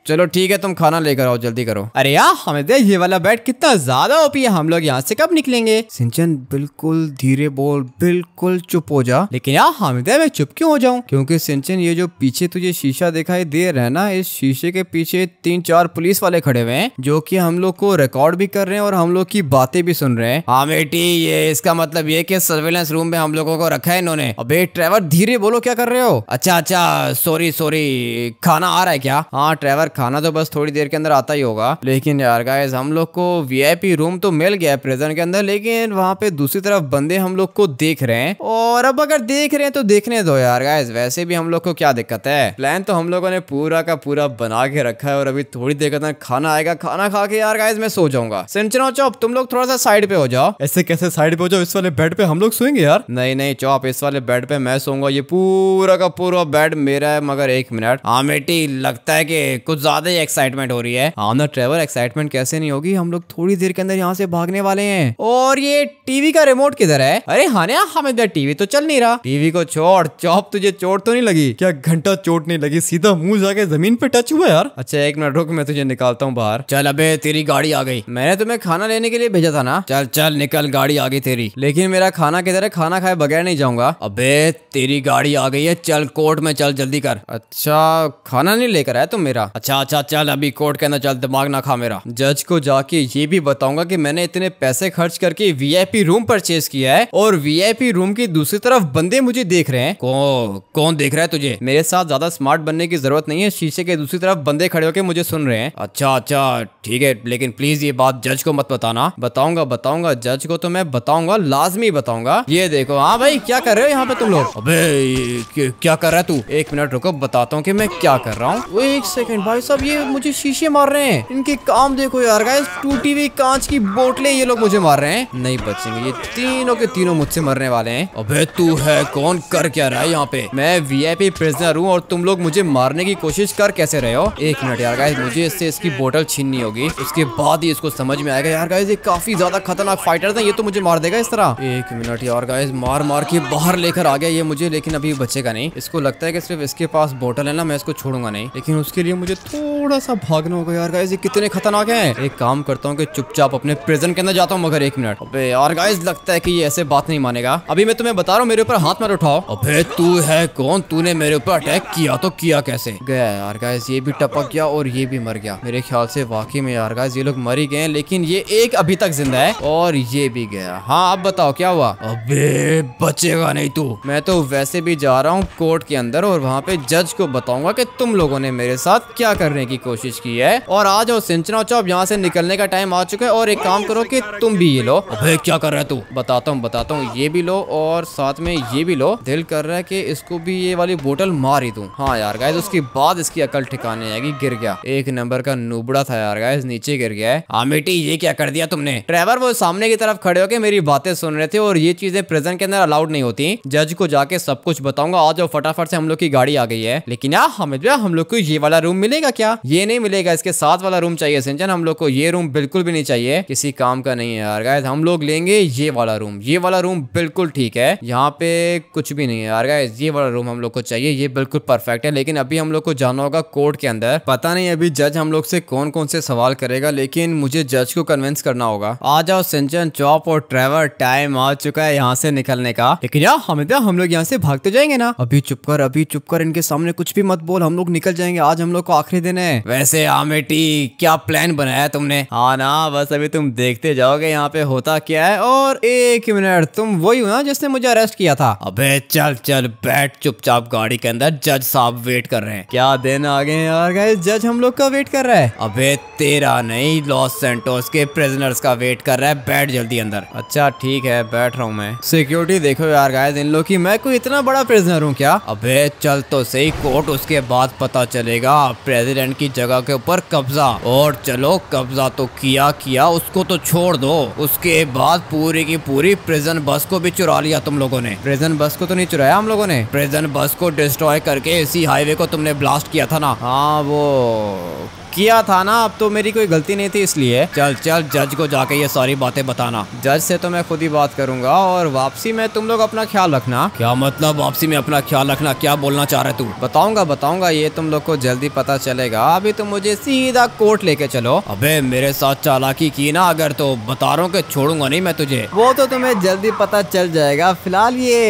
चलो ठीक है तुम खाना लेकर आओ जल्दी करो अरे यार हमें दे ये वाला बेड कितना ज्यादा ओपी है हम लोग यहाँ से कब निकलेंगे सिंचन बिल्कुल धीरे बोल बिल्कुल चुप हो जा लेकिन यार दे मैं चुप क्यों हो जाऊँ क्योंकि सिंचन ये जो पीछे तुझे शीशा दिखाई दे रहा है ना इस शीशे के पीछे तीन चार पुलिस वाले खड़े हुए हैं जो की हम लोग को रिकॉर्ड भी कर रहे हैं और हम लोग की बातें भी सुन रहे हैं हाँ बेटी ये इसका मतलब ये की सर्वेलेंस रूम में हम लोगो को रखा है इन्होंने अबे ट्राइवर धीरे बोलो क्या कर रहे हो अच्छा अच्छा सॉरी सॉरी खाना आ रहा है क्या हाँ ट्राइवर खाना तो बस थोड़ी देर के अंदर आता ही होगा लेकिन यार गाइज हम लोग को वी रूम तो मिल गया प्रेजेंट के अंदर लेकिन वहाँ पे दूसरी तरफ बंदे हम लोग को देख रहे हैं और अब अगर देख रहे हैं तो देखने दो यार गाइज वैसे भी हम लोग को क्या दिक्कत है प्लान तो हम लोगों ने पूरा का पूरा बना के रखा है और अभी थोड़ी देर के अंदर खाना आएगा खाना खा के यार गाइज मैं सो जाऊंगा सिंचना चौप तुम लोग थोड़ा सा साइड पे हो जाओ ऐसे कैसे साइड पे हो जाओ इस वाले बेड पे हम लोग सोएंगे यार नहीं नहीं चौप इस वाले बेड पे मैं सोऊंगा ये पूरा का पूरा बेड मेरा है मगर एक मिनट हाँ मेटी लगता है की कुछ ज्यादा ही एक्साइटमेंट हो रही है ऑन द ट्रेवल एक्साइटमेंट कैसे नहीं होगी हम लोग थोड़ी देर के अंदर यहाँ से भागने वाले हैं और ये टीवी का रिमोट किधर है अरे हाँ ना हमें टीवी तो चल नहीं रहा टीवी को छोड़ चौप तुझे चोट तो नहीं लगी क्या घंटा चोट नहीं लगी सीधा मुंह जाके जमीन पे टच हुआ यार अच्छा एक मिनट रुक मैं तुझे निकालता हूँ बाहर चल अबे तेरी गाड़ी आ गई मैंने तुम्हें खाना लेने के लिए भेजा था ना चल चल निकल गाड़ी आ गई तेरी लेकिन मेरा खाना किधर है खाना खाए बगैर नहीं जाऊंगा अबे तेरी गाड़ी आ गई है चल कोर्ट में चल जल्दी कर अच्छा खाना नहीं लेकर आया तुम मेरा अच्छा अच्छा अच्छा चल अभी कोर्ट के अंदर चल दिमाग ना खा मेरा जज को जाके ये भी बताऊंगा कि मैंने इतने पैसे खर्च करके वीआईपी रूम परचेज किया है और वीआईपी रूम की दूसरी तरफ बंदे मुझे देख रहे हैं कौन कौन देख रहा है तुझे मेरे साथ ज्यादा स्मार्ट बनने की जरूरत नहीं है शीशे के दूसरी तरफ बंदे खड़े होकर मुझे सुन रहे हैं अच्छा अच्छा ठीक है लेकिन प्लीज ये बात जज को मत बताना बताऊंगा बताऊंगा जज को तो मैं बताऊंगा लाजमी बताऊंगा ये देखो हाँ भाई क्या कर रहे हो यहाँ पे तुम लोग अबे क्या कर रहा है तू एक मिनट रुको बताता हूँ कि मैं क्या कर रहा हूँ एक सेकंड भाई भाई साहब ये मुझे शीशे मार रहे हैं इनके काम देखो यार गाइस टूटी हुई कांच की बोतलें ये लोग मुझे मार रहे हैं नहीं बचेंगे ये तीनों के तीनों मुझसे मरने वाले हैं अबे तू है कौन कर क्या रहा है यहाँ पे मैं वीआईपी प्रिजनर हूँ और तुम लोग मुझे मारने की कोशिश कर कैसे रहे हो एक मिनट यार गाइस मुझे इससे इसकी बोतल छीननी होगी उसके बाद ही इसको समझ में आएगा यार गाइस ये काफी ज्यादा खतरनाक फाइटर था ये तो मुझे मार देगा इस तरह एक मिनट यार गाइस मार मार के बाहर लेकर आ गया ये मुझे लेकिन अभी बचेगा नहीं इसको लगता है कि सिर्फ इसके पास बोतल है ना मैं इसको छोड़ूंगा नहीं लेकिन उसके लिए मुझे थोड़ा सा भागना होगा यार गाइज ये कितने खतरनाक हैं एक काम करता हूँ कि चुपचाप अपने प्रिजन के अंदर जाता हूँ मगर एक मिनट अबे यार गाइज लगता है कि ये ऐसे बात नहीं मानेगा अभी मैं तुम्हें बता रहा हूँ मेरे ऊपर हाथ मत उठाओ अबे तू है कौन तूने मेरे ऊपर अटैक किया तो किया कैसे गया यार गाइज ये भी टपक गया और ये भी मर गया मेरे ख्याल से वाकई में यार गाइज ये लोग मर ही गए लेकिन ये एक अभी तक जिंदा है और ये भी गया हाँ अब बताओ क्या हुआ अबे बचेगा नहीं तू मैं तो वैसे भी जा रहा हूँ कोर्ट के अंदर और वहाँ पे जज को बताऊंगा की तुम लोगों ने मेरे साथ क्या करने की कोशिश की है और आ जाओ सिंचना चौप यहाँ से निकलने का टाइम आ चुका है और एक काम करो कि तुम भी ये लो अबे क्या कर रहा है तू बताता हूँ बताता हूँ ये भी लो और साथ में ये भी लो दिल कर रहा है कि इसको भी ये वाली बोतल मार ही दू हाँ यार गाय उसके बाद इसकी अकल ठिकाने आएगी गिर गया एक नंबर का नुबड़ा था यार गाय नीचे गिर गया है आमेटी हाँ ये क्या कर दिया तुमने ड्राइवर वो सामने की तरफ खड़े होकर मेरी बातें सुन रहे थे और ये चीजें प्रेजेंट के अंदर अलाउड नहीं होती जज को जाके सब कुछ बताऊंगा आज फटाफट से हम लोग की गाड़ी आ गई है लेकिन यार हमें हम लोग को ये वाला रूम मिलेगा मिलेगा क्या ये नहीं मिलेगा इसके साथ वाला रूम चाहिए सिंचन हम लोग को ये रूम बिल्कुल भी नहीं चाहिए किसी काम का नहीं है यार गायस हम लोग लेंगे ये वाला रूम ये वाला रूम बिल्कुल ठीक है यहाँ पे कुछ भी नहीं है यार गायस ये वाला रूम हम लोग को चाहिए ये बिल्कुल परफेक्ट है लेकिन अभी हम लोग को जाना होगा कोर्ट के अंदर पता नहीं अभी जज हम लोग से कौन कौन से सवाल करेगा लेकिन मुझे जज को कन्विंस करना होगा आ जाओ सिंचन चौप और ट्रेवर टाइम आ चुका है यहाँ से निकलने का लेकिन यार हमें हम लोग यहाँ से भागते जाएंगे ना अभी चुप कर अभी चुप कर इनके सामने कुछ भी मत बोल हम लोग निकल जाएंगे आज हम लोग को आखिरी आखिरी दिन है वैसे आमेटी हाँ क्या प्लान बनाया तुमने हाँ ना बस अभी तुम देखते जाओगे यहाँ पे होता क्या है और एक मिनट तुम वही हो ना जिसने मुझे अरेस्ट किया था अबे चल चल बैठ चुपचाप गाड़ी के अंदर जज साहब वेट कर रहे हैं क्या दिन आ गए यार गए जज हम लोग का वेट कर रहा है अबे तेरा नहीं लॉस सेंटोस के प्रिजनर्स का वेट कर रहा है बैठ जल्दी अंदर अच्छा ठीक है बैठ रहा हूँ मैं सिक्योरिटी देखो यार गाय इन लोग की मैं कोई इतना बड़ा प्रिजनर हूँ क्या अबे चल तो सही कोर्ट उसके बाद पता चलेगा प्रेसिडेंट की जगह के ऊपर कब्जा और चलो कब्जा तो किया किया उसको तो छोड़ दो उसके बाद पूरी की पूरी प्रिजन बस को भी चुरा लिया तुम लोगों ने प्रिजन बस को तो नहीं चुराया हम लोगों ने प्रिजन बस को डिस्ट्रॉय करके इसी हाईवे को तुमने ब्लास्ट किया था ना हाँ वो किया था ना अब तो मेरी कोई गलती नहीं थी इसलिए चल चल जज को जाके ये सारी बातें बताना जज से तो मैं खुद ही बात करूंगा और वापसी में तुम लोग अपना ख्याल रखना क्या मतलब वापसी में अपना ख्याल रखना क्या बोलना चाह रहे तू बताऊंगा बताऊंगा ये तुम लोग को जल्दी पता चलेगा अभी तुम तो मुझे सीधा कोर्ट लेके चलो अबे मेरे साथ चालाकी की ना अगर तो बता रहा हूँ छोड़ूंगा नहीं मैं तुझे वो तो तुम्हें जल्दी पता चल जाएगा फिलहाल ये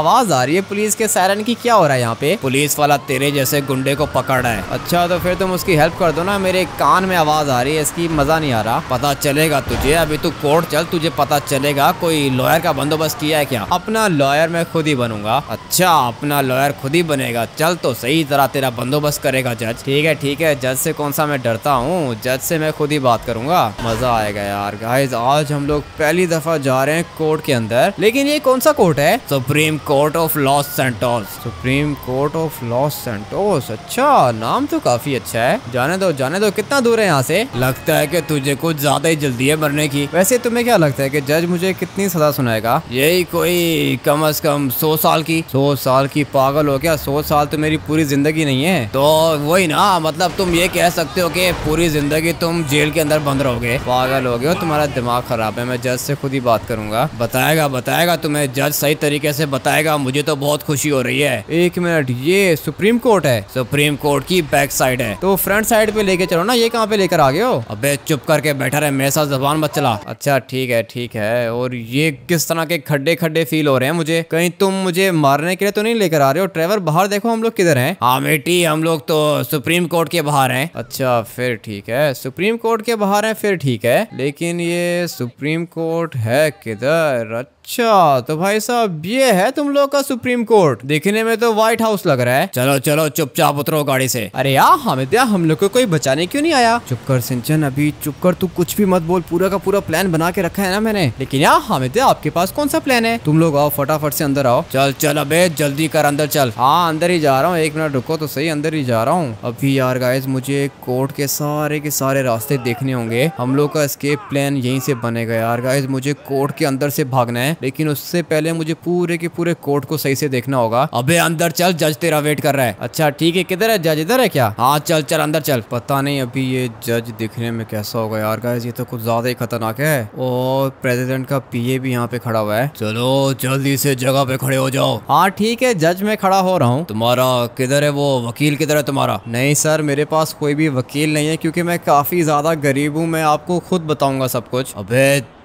आवाज आ रही है पुलिस के सायरन की क्या हो रहा है यहाँ पे पुलिस वाला तेरे जैसे गुंडे को पकड़ रहा है अच्छा तो फिर तुम उसकी हेल्प कर कर दो ना मेरे कान में आवाज़ आ रही है इसकी मज़ा नहीं आ रहा पता चलेगा तुझे अभी तू कोर्ट चल तुझे पता चलेगा कोई लॉयर का बंदोबस्त किया है क्या अपना लॉयर मैं खुद ही बनूंगा अच्छा अपना लॉयर खुद ही बनेगा चल तो सही तरह तेरा बंदोबस्त करेगा जज ठीक है ठीक है जज से कौन सा मैं डरता हूँ जज से मैं खुद ही बात करूंगा मजा आएगा यार गाइज आज हम लोग पहली दफा जा रहे हैं कोर्ट के अंदर लेकिन ये कौन सा कोर्ट है supreme court of Los Santos supreme court of Los Santos अच्छा नाम तो काफी अच्छा है जाने जाने दो जाने दो कितना दूर है यहाँ से लगता है की तुझे कुछ ज्यादा ही जल्दी है मरने की वैसे तुम्हें क्या लगता है की जज मुझे कितनी सजा सुनाएगा यही कोई कम अज कम सौ साल की सौ साल की पागल हो क्या सौ साल तो मेरी पूरी जिंदगी नहीं है तो वही ना मतलब तुम ये कह सकते हो की पूरी जिंदगी तुम जेल के अंदर बंद रहोगे पागल हो गए तुम्हारा दिमाग खराब है मैं जज से खुद ही बात करूंगा बताएगा बताएगा तुम्हें जज सही तरीके से बताएगा मुझे तो बहुत खुशी हो रही है एक मिनट ये सुप्रीम कोर्ट है सुप्रीम कोर्ट की बैक साइड है तो फ्रंट साइड साइड पे लेके चलो ना ये कहाँ पे लेकर आ गए हो अबे चुप करके बैठा रहे मेरे साथ जबान मत चला अच्छा ठीक है ठीक है और ये किस तरह के खड्डे खड्डे फील हो रहे हैं मुझे कहीं तुम मुझे मारने के लिए तो नहीं लेकर आ रहे हो ट्रेवर बाहर देखो हम लोग किधर है हाँ बेटी हम लोग तो सुप्रीम कोर्ट के बाहर है अच्छा फिर ठीक है सुप्रीम कोर्ट के बाहर है फिर ठीक है लेकिन ये सुप्रीम कोर्ट है किधर अच्छा तो भाई साहब ये है तुम लोग का सुप्रीम कोर्ट देखने में तो व्हाइट हाउस लग रहा है चलो चलो चुपचाप उतरो गाड़ी से अरे यार हमें तो हम लोग को कोई बचाने क्यों नहीं आया चुप कर सिंचन अभी चुप कर तू कुछ भी मत बोल पूरा का पूरा प्लान बना के रखा है ना मैंने लेकिन यार हमें तो आपके पास कौन सा प्लान है तुम लोग आओ फटाफट से अंदर आओ चल चल अबे जल्दी कर अंदर चल हाँ अंदर ही जा रहा हूँ एक मिनट रुको तो सही अंदर ही जा रहा हूँ अभी यार गाइज मुझे कोर्ट के सारे के सारे रास्ते देखने होंगे हम लोग का स्केप प्लान यहीं से बनेगा यार गाइज मुझे कोर्ट के अंदर से भागना है लेकिन उससे पहले मुझे पूरे के पूरे कोर्ट को सही से देखना होगा अबे अंदर चल जज तेरा वेट कर रहा है अच्छा ठीक है किधर है जज इधर है क्या हाँ चल चल अंदर चल पता नहीं अभी ये जज दिखने में कैसा होगा यार गाइस ये तो कुछ ज्यादा ही खतरनाक है और प्रेसिडेंट का पीए भी यहाँ पे खड़ा हुआ है चलो जल्दी से जगह पे खड़े हो जाओ हाँ ठीक है जज में खड़ा हो रहा हूँ तुम्हारा किधर है वो वकील किधर है तुम्हारा नहीं सर मेरे पास कोई भी वकील नहीं है क्यूँकी मैं काफी ज्यादा गरीब हूँ मैं आपको खुद बताऊंगा सब कुछ अबे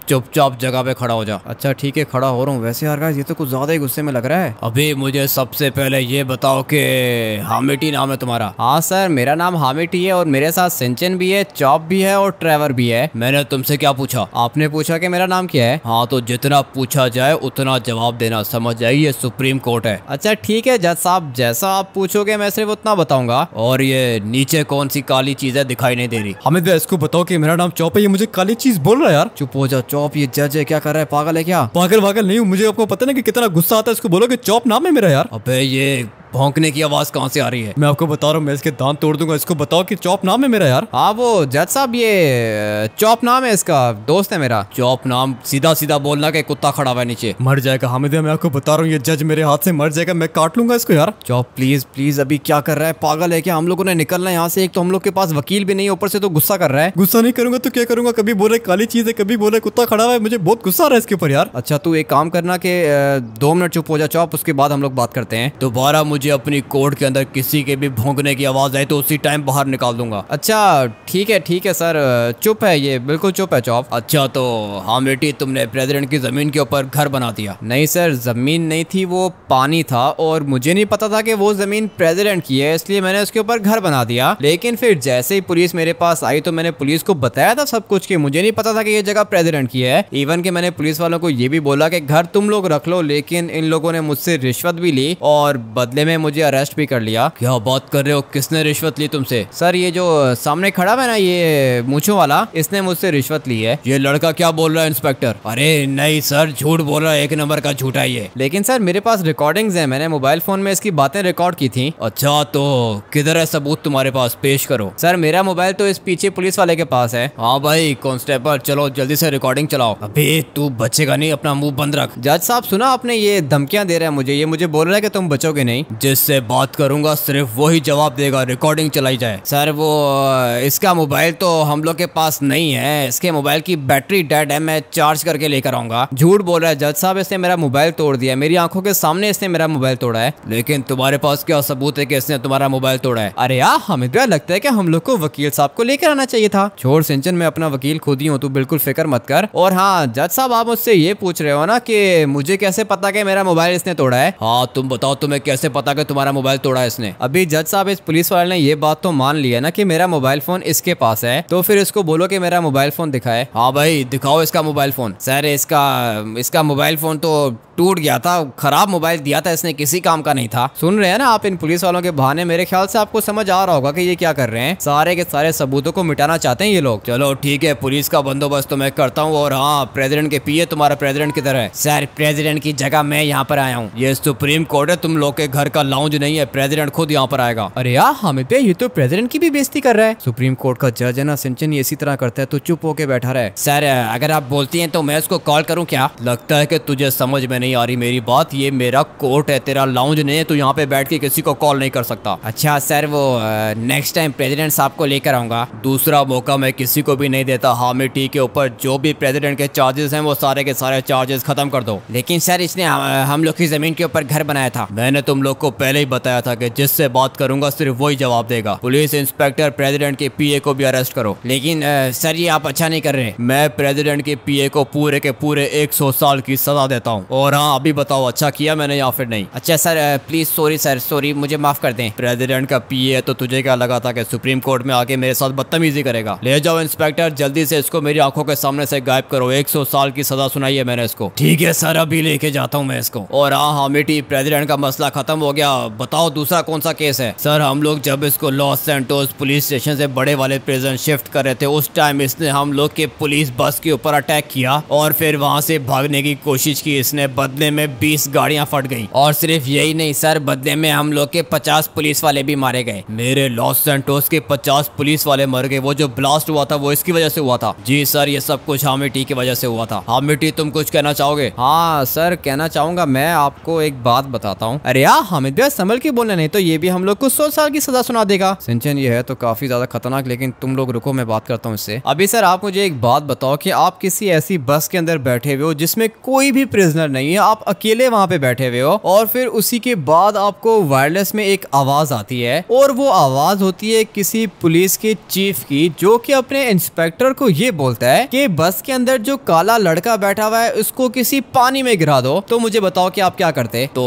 चुपचाप जगह पे खड़ा हो जा अच्छा ठीक है खड़ा हो रहा हूँ वैसे यार गाइस ये तो कुछ ज्यादा ही गुस्से में लग रहा है अभी मुझे सबसे पहले ये बताओ कि हामिटी नाम है तुम्हारा हाँ सर मेरा नाम हामिटी है और मेरे साथ सिंचन भी है चॉप भी है और ट्रेवर भी है मैंने तुमसे क्या पूछा आपने पूछा की मेरा नाम क्या है हाँ तो जितना पूछा जाए उतना जवाब देना समझ जाइए सुप्रीम कोर्ट है अच्छा ठीक है जज साहब जैसा आप पूछोगे मैं सिर्फ उतना बताऊंगा और ये नीचे कौन सी काली चीज है दिखाई नहीं दे रही हमें इसको बताओ की मेरा नाम चौप है ये मुझे काली चीज बोल रहा है यार चुप हो जाओ चौप ये जज है क्या कर रहा है पागल है क्या पागल वागल नहीं मुझे आपको पता नहीं कि कितना गुस्सा आता है इसको बोलो कि चौप नाम है मेरा यार अबे ये भौंकने की आवाज कहाँ से आ रही है मैं आपको बता रहा हूँ मैं इसके दांत तोड़ दूंगा इसको बताओ कि चौप नाम है मेरा यार हाँ वो जज साहब ये चौप नाम है इसका दोस्त है मेरा चौप नाम सीधा सीधा बोलना के कुत्ता खड़ा हुआ है नीचे मर जाएगा हामिद मैं आपको बता रहा हूँ ये जज मेरे हाथ से मर जाएगा मैं काट लूंगा इसको यार चौप प्लीज प्लीज अभी क्या कर रहा है पागल है क्या हम लोगों ने निकलना है यहाँ से एक तो हम लोग के पास वकील भी नहीं ऊपर से तो गुस्सा कर रहा है गुस्सा नहीं करूंगा तो क्या करूंगा कभी बोले काली चीज है कभी बोले कुत्ता खड़ा हुआ है मुझे बहुत गुस्सा आ रहा है इसके ऊपर यार अच्छा तू एक काम करना के दो मिनट चुप हो जा चौप उसके बाद हम लोग बात करते हैं दोबारा मुझे मुझे अपनी कोर्ट के अंदर किसी के भी भोंकने की आवाज़ आई तो उसी टाइम बाहर निकाल दूंगा अच्छा ठीक है ठीक है सर चुप है ये बिल्कुल चुप है चौप अच्छा तो हाँ, बेटी तुमने प्रेसिडेंट की ज़मीन के ऊपर घर बना दिया नहीं सर ज़मीन नहीं थी वो पानी था और मुझे नहीं पता था कि वो ज़मीन प्रेसिडेंट की है इसलिए मैंने उसके ऊपर घर बना दिया लेकिन फिर जैसे ही पुलिस मेरे पास आई तो मैंने पुलिस को बताया था सब कुछ की मुझे नहीं पता था कि ये जगह प्रेसिडेंट की है इवन के मैंने पुलिस वालों को ये भी बोला कि घर तुम लोग रख लो लेकिन इन लोगों ने मुझसे रिश्वत भी ली और बदले में में मुझे अरेस्ट भी कर लिया क्या बात कर रहे हो किसने रिश्वत ली तुमसे सर ये जो सामने खड़ा है ना ये मुछो वाला इसने मुझसे रिश्वत ली है ये लड़का क्या बोल रहा है इंस्पेक्टर अरे नहीं सर झूठ बोल रहा है एक नंबर का झूठा ये लेकिन सर मेरे पास रिकॉर्डिंग्स है मैंने मोबाइल फोन में इसकी बातें रिकॉर्ड की थी अच्छा तो किधर है सबूत तुम्हारे पास पेश करो सर मेरा मोबाइल तो इस पीछे पुलिस वाले के पास है हाँ भाई कॉन्स्टेबल चलो जल्दी से रिकॉर्डिंग चलाओ अभी तू बचेगा नहीं अपना मुंह बंद रख जज साहब सुना आपने ये धमकियां दे रहे हैं मुझे ये मुझे बोल रहा है कि तुम बचोगे नहीं जिससे बात करूंगा सिर्फ वो ही जवाब देगा रिकॉर्डिंग चलाई जाए सर वो इसका मोबाइल तो हम लोग के पास नहीं है इसके मोबाइल की बैटरी डेड है मैं चार्ज करके लेकर आऊंगा झूठ बोल रहा है जज साहब इसने मेरा मोबाइल तोड़ दिया मेरी आंखों के सामने इसने मेरा मोबाइल तोड़ा है लेकिन तुम्हारे पास क्या सबूत है की इसने तुम्हारा मोबाइल तोड़ा है अरे यार हमें तो लगता है की हम लोग को वकील साहब को लेकर आना चाहिए था छोड़ सिंचन में अपना वकील खुद ही हूँ तू बिल्कुल फिक्र मत कर और हाँ जज साहब आप मुझसे ये पूछ रहे हो ना कि मुझे कैसे पता कि मेरा मोबाइल इसने तोड़ा है हाँ तुम बताओ तुम्हें कैसे पता पता कि तुम्हारा मोबाइल तोड़ा इसने अभी जज साहब इस पुलिस वाले ने ये बात तो मान ली है ना कि मेरा मोबाइल फोन इसके पास है तो फिर इसको बोलो कि मेरा मोबाइल फोन दिखाए हाँ भाई दिखाओ इसका मोबाइल फोन सर इसका इसका मोबाइल फोन तो टूट गया था खराब मोबाइल दिया था इसने किसी काम का नहीं था सुन रहे हैं ना आप इन पुलिस वालों के बहाने मेरे ख्याल से आपको समझ आ रहा होगा कि ये क्या कर रहे हैं सारे के सारे सबूतों को मिटाना चाहते हैं ये लोग चलो ठीक है पुलिस का बंदोबस्त तो मैं करता हूँ और हाँ प्रेसिडेंट के पिए तुम्हारा प्रेसिडेंट की तरह सर प्रेसिडेंट की जगह मैं यहाँ पर आया हूँ ये सुप्रीम कोर्ट है तुम लोग के घर का लाउंज नहीं है प्रेसिडेंट खुद यहाँ पर आएगा अरे यार हमें पे ये तो प्रेसिडेंट की भी बेजती कर रहा है सुप्रीम कोर्ट का जज है ना सिंचन इसी तरह करता है तो चुप होके बैठा रहे सर अगर आप बोलती है तो मैं उसको कॉल करूँ क्या लगता है की तुझे समझ में नहीं नहीं आ रही मेरी बात ये मेरा कोर्ट है तेरा लाउंज नहीं है तो यहाँ पे बैठ के किसी को कॉल नहीं कर सकता अच्छा सर वो नेक्स्ट टाइम प्रेसिडेंट साहब को लेकर आऊंगा दूसरा मौका मैं किसी को भी नहीं देता हामी टी के ऊपर जो भी प्रेसिडेंट के चार्जेस हैं वो सारे के सारे चार्जेस खत्म कर दो लेकिन सर इसने हम लोग की जमीन के ऊपर घर बनाया था मैंने तुम लोग को पहले ही बताया था की जिससे बात करूंगा सिर्फ वही जवाब देगा पुलिस इंस्पेक्टर प्रेसिडेंट के पीए को भी अरेस्ट करो लेकिन सर ये आप अच्छा नहीं कर रहे मैं प्रेसिडेंट के पीए को पूरे के पूरे 100 साल की सजा देता हूँ और और हाँ अभी बताओ अच्छा किया मैंने या फिर नहीं अच्छा sir please sorry sir sorry मुझे माफ कर दें प्रेसिडेंट का पी है तो तुझे क्या लगा था कि सुप्रीम कोर्ट में आके मेरे साथ बदतमीजी करेगा ले जाओ इंस्पेक्टर जल्दी से इसको मेरी आंखों के सामने से गायब करो एक सौ साल की सजा सुनाई है मैंने इसको ठीक है सर अभी लेके जाता हूँ मैं इसको और हाँ, हाँ मेटी प्रेसिडेंट का मसला खत्म हो गया बताओ दूसरा कौन सा केस है सर हम लोग जब इसको लॉस सेंटोस पुलिस स्टेशन से बड़े वाले प्रिजन शिफ्ट कर रहे थे उस टाइम इसने हम लोग के पुलिस बस के ऊपर अटैक किया और फिर वहाँ से भागने की कोशिश की इसने बदले में 20 गाड़ियां फट गई और सिर्फ यही नहीं सर बदले में हम लोग के 50 पुलिस वाले भी मारे गए मेरे लॉस सेंटोस के 50 पुलिस वाले मर गए वो जो ब्लास्ट हुआ था वो इसकी वजह से हुआ था जी सर ये सब कुछ हामिटी की वजह से हुआ था हामिटी तुम कुछ कहना चाहोगे हाँ सर कहना चाहूंगा मैं आपको एक बात बताता हूँ अरे यार हामिद भैया संभल के बोलना नहीं तो ये भी हम लोग को सौ साल की सजा सुना देगा सिंचन ये है तो काफी ज्यादा खतरनाक लेकिन तुम लोग रुको मैं बात करता हूँ इससे अभी सर आप मुझे एक बात बताओ की कि आप किसी ऐसी बस के अंदर बैठे हुए हो जिसमें कोई भी प्रिजनर नहीं नहीं है आप अकेले वहाँ पे बैठे हुए हो और फिर उसी के बाद आपको वायरलेस में एक आवाज आती है और वो आवाज होती है किसी पुलिस के चीफ की जो कि अपने इंस्पेक्टर को ये बोलता है कि बस के अंदर जो काला लड़का बैठा हुआ है उसको किसी पानी में गिरा दो तो मुझे बताओ कि आप क्या करते तो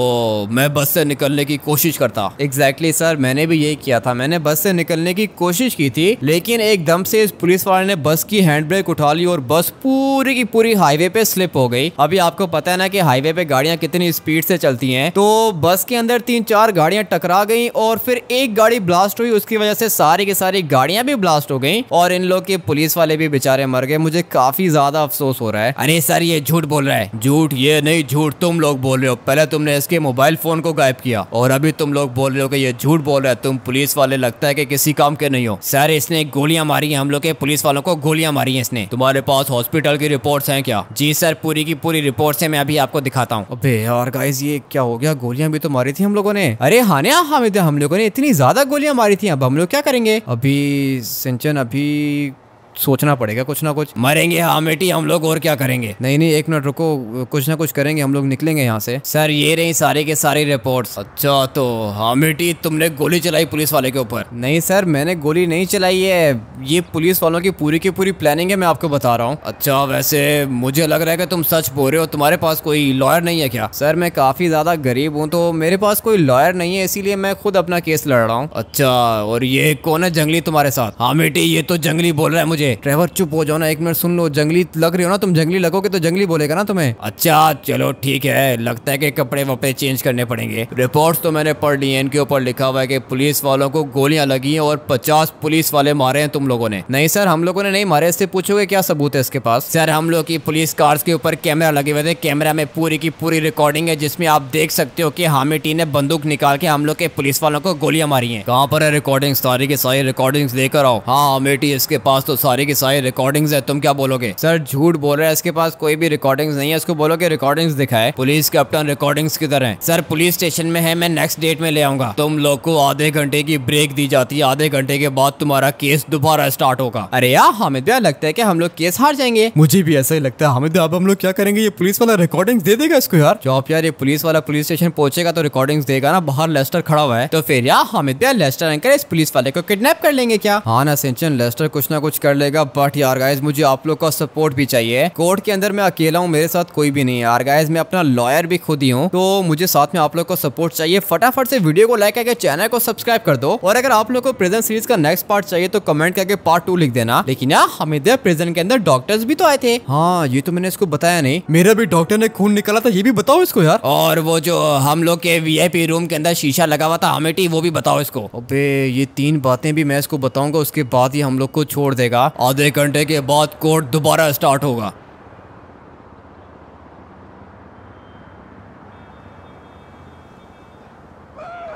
मैं बस से निकलने की कोशिश करता एग्जैक्टली exactly, सर मैंने भी यही किया था मैंने बस से निकलने की कोशिश की थी लेकिन एकदम से इस पुलिस वाले ने बस की हैंड ब्रेक उठा ली और बस पूरी की पूरी हाईवे पे स्लिप हो गई अभी आपको पता है ना कि हाईवे पे गाड़ियां कितनी स्पीड से चलती हैं तो बस के अंदर तीन चार गाड़ियां टकरा गई और फिर एक गाड़ी ब्लास्ट हुई उसकी वजह से सारी की सारी गाड़ियां भी ब्लास्ट हो गई और इन लोग के पुलिस वाले भी बेचारे मर गए मुझे काफी ज्यादा अफसोस हो रहा है अरे सर ये झूठ बोल रहा है झूठ ये नहीं झूठ तुम लोग बोल रहे हो पहले तुमने इसके मोबाइल फोन को गायब किया और अभी तुम लोग बोल रहे हो कि ये झूठ बोल रहा है तुम पुलिस वाले लगता है कि किसी काम के नहीं हो सर इसने गोलियां मारी है हम लोग के पुलिस वालों को गोलियां मारी है इसने तुम्हारे पास हॉस्पिटल की रिपोर्ट है क्या जी सर पूरी की पूरी रिपोर्ट है मैं अभी आपको दिखाता हूँ अबे यार गाइस ये क्या हो गया गोलियां भी तो मारी थी हम लोगों ने अरे हानिया हाँ हामिद हम लोगों ने इतनी ज्यादा गोलियां मारी थी अब हम लोग क्या करेंगे अभी सिंचन अभी सोचना पड़ेगा कुछ ना कुछ मरेंगे हामेटी हम लोग और क्या करेंगे नहीं नहीं एक मिनट रुको कुछ ना कुछ करेंगे हम लोग निकलेंगे यहाँ से सर ये रही सारे के सारे रिपोर्ट अच्छा तो हामेटी तुमने गोली चलाई पुलिस वाले के ऊपर नहीं सर मैंने गोली नहीं चलाई है ये पुलिस वालों की पूरी की पूरी प्लानिंग है मैं आपको बता रहा हूँ अच्छा वैसे मुझे लग रहा है कि तुम सच बोल रहे हो तुम्हारे पास कोई लॉयर नहीं है क्या सर मैं काफी ज्यादा गरीब हूँ तो मेरे पास कोई लॉयर नहीं है इसीलिए मैं खुद अपना केस लड़ रहा हूँ अच्छा और ये कौन है जंगली तुम्हारे साथ हामेटी ये तो जंगली बोल रहा है मुझे मुझे ट्रेवर चुप हो जाओ ना एक मिनट सुन लो जंगली लग रही हो ना तुम जंगली लगोगे तो जंगली बोलेगा ना तुम्हें अच्छा चलो ठीक है लगता है की कपड़े वपड़े चेंज करने पड़ेंगे रिपोर्ट तो मैंने पढ़ ली है इनके ऊपर लिखा हुआ है की पुलिस वालों को गोलियां लगी है और पचास पुलिस वाले मारे हैं तुम लोगों ने नहीं सर हम लोगों ने नहीं मारे इससे पूछोगे क्या सबूत है इसके पास सर हम लोग की पुलिस कार्स के ऊपर कैमरा लगे हुए थे कैमरा में पूरी की पूरी रिकॉर्डिंग है जिसमें आप देख सकते हो कि टी ने बंदूक निकाल के हम लोग के पुलिस वालों को गोलियां मारी है कहाँ पर है रिकॉर्डिंग सारी की सारी रिकॉर्डिंग लेकर आओ हाँ टी इसके पास तो सारी सारी की सारी रिकॉर्डिंग्स है तुम क्या बोलोगे सर झूठ बोल रहा है इसके पास कोई भी रिकॉर्डिंग्स नहीं है इसको बोलो कि रिकॉर्डिंग्स दिखाए पुलिस कैप्टन रिकॉर्डिंग्स की तरह सर पुलिस स्टेशन में है मैं नेक्स्ट डेट में ले आऊंगा तुम लोग को आधे घंटे की ब्रेक दी जाती है आधे घंटे के बाद तुम्हारा केस दोबारा स्टार्ट होगा अरे यार हामिद भैया लगता है की हम लोग केस हार जाएंगे मुझे भी ऐसा ही लगता है हामिद अब हम लोग क्या करेंगे ये पुलिस वाला रिकॉर्डिंग दे देगा इसको यार आप यार ये पुलिस वाला पुलिस स्टेशन पहुंचेगा तो रिकॉर्डिंग देगा ना बाहर लेस्टर खड़ा हुआ है तो फिर यार हमें लेस्टर अंकल इस पुलिस वाले को किडनेप कर लेंगे क्या हाँ ना सिंचन लेस्टर कुछ ना कुछ कर ले चलेगा बट यार गाइज मुझे आप लोग का सपोर्ट भी चाहिए कोर्ट के अंदर मैं अकेला हूँ मेरे साथ कोई भी नहीं है यार गाइज मैं अपना लॉयर भी खुद ही हूँ तो मुझे साथ में आप लोग का सपोर्ट चाहिए फटाफट से वीडियो को लाइक करके चैनल को सब्सक्राइब कर दो और अगर आप लोग को प्रेजेंट सीरीज का नेक्स्ट पार्ट चाहिए तो कमेंट करके पार्ट टू लिख देना लेकिन यार हमें हमिद प्रेजेंट के अंदर डॉक्टर्स भी तो आए थे हाँ ये तो मैंने इसको बताया नहीं मेरा भी डॉक्टर ने खून निकाला था ये भी बताओ इसको यार और वो जो हम लोग के वीआईपी रूम के अंदर शीशा लगा हुआ था हमेटी वो भी बताओ इसको अबे ये तीन बातें भी मैं इसको बताऊंगा उसके बाद ही हम लोग को छोड़ देगा आधे घंटे के बाद कोर्ट दोबारा स्टार्ट होगा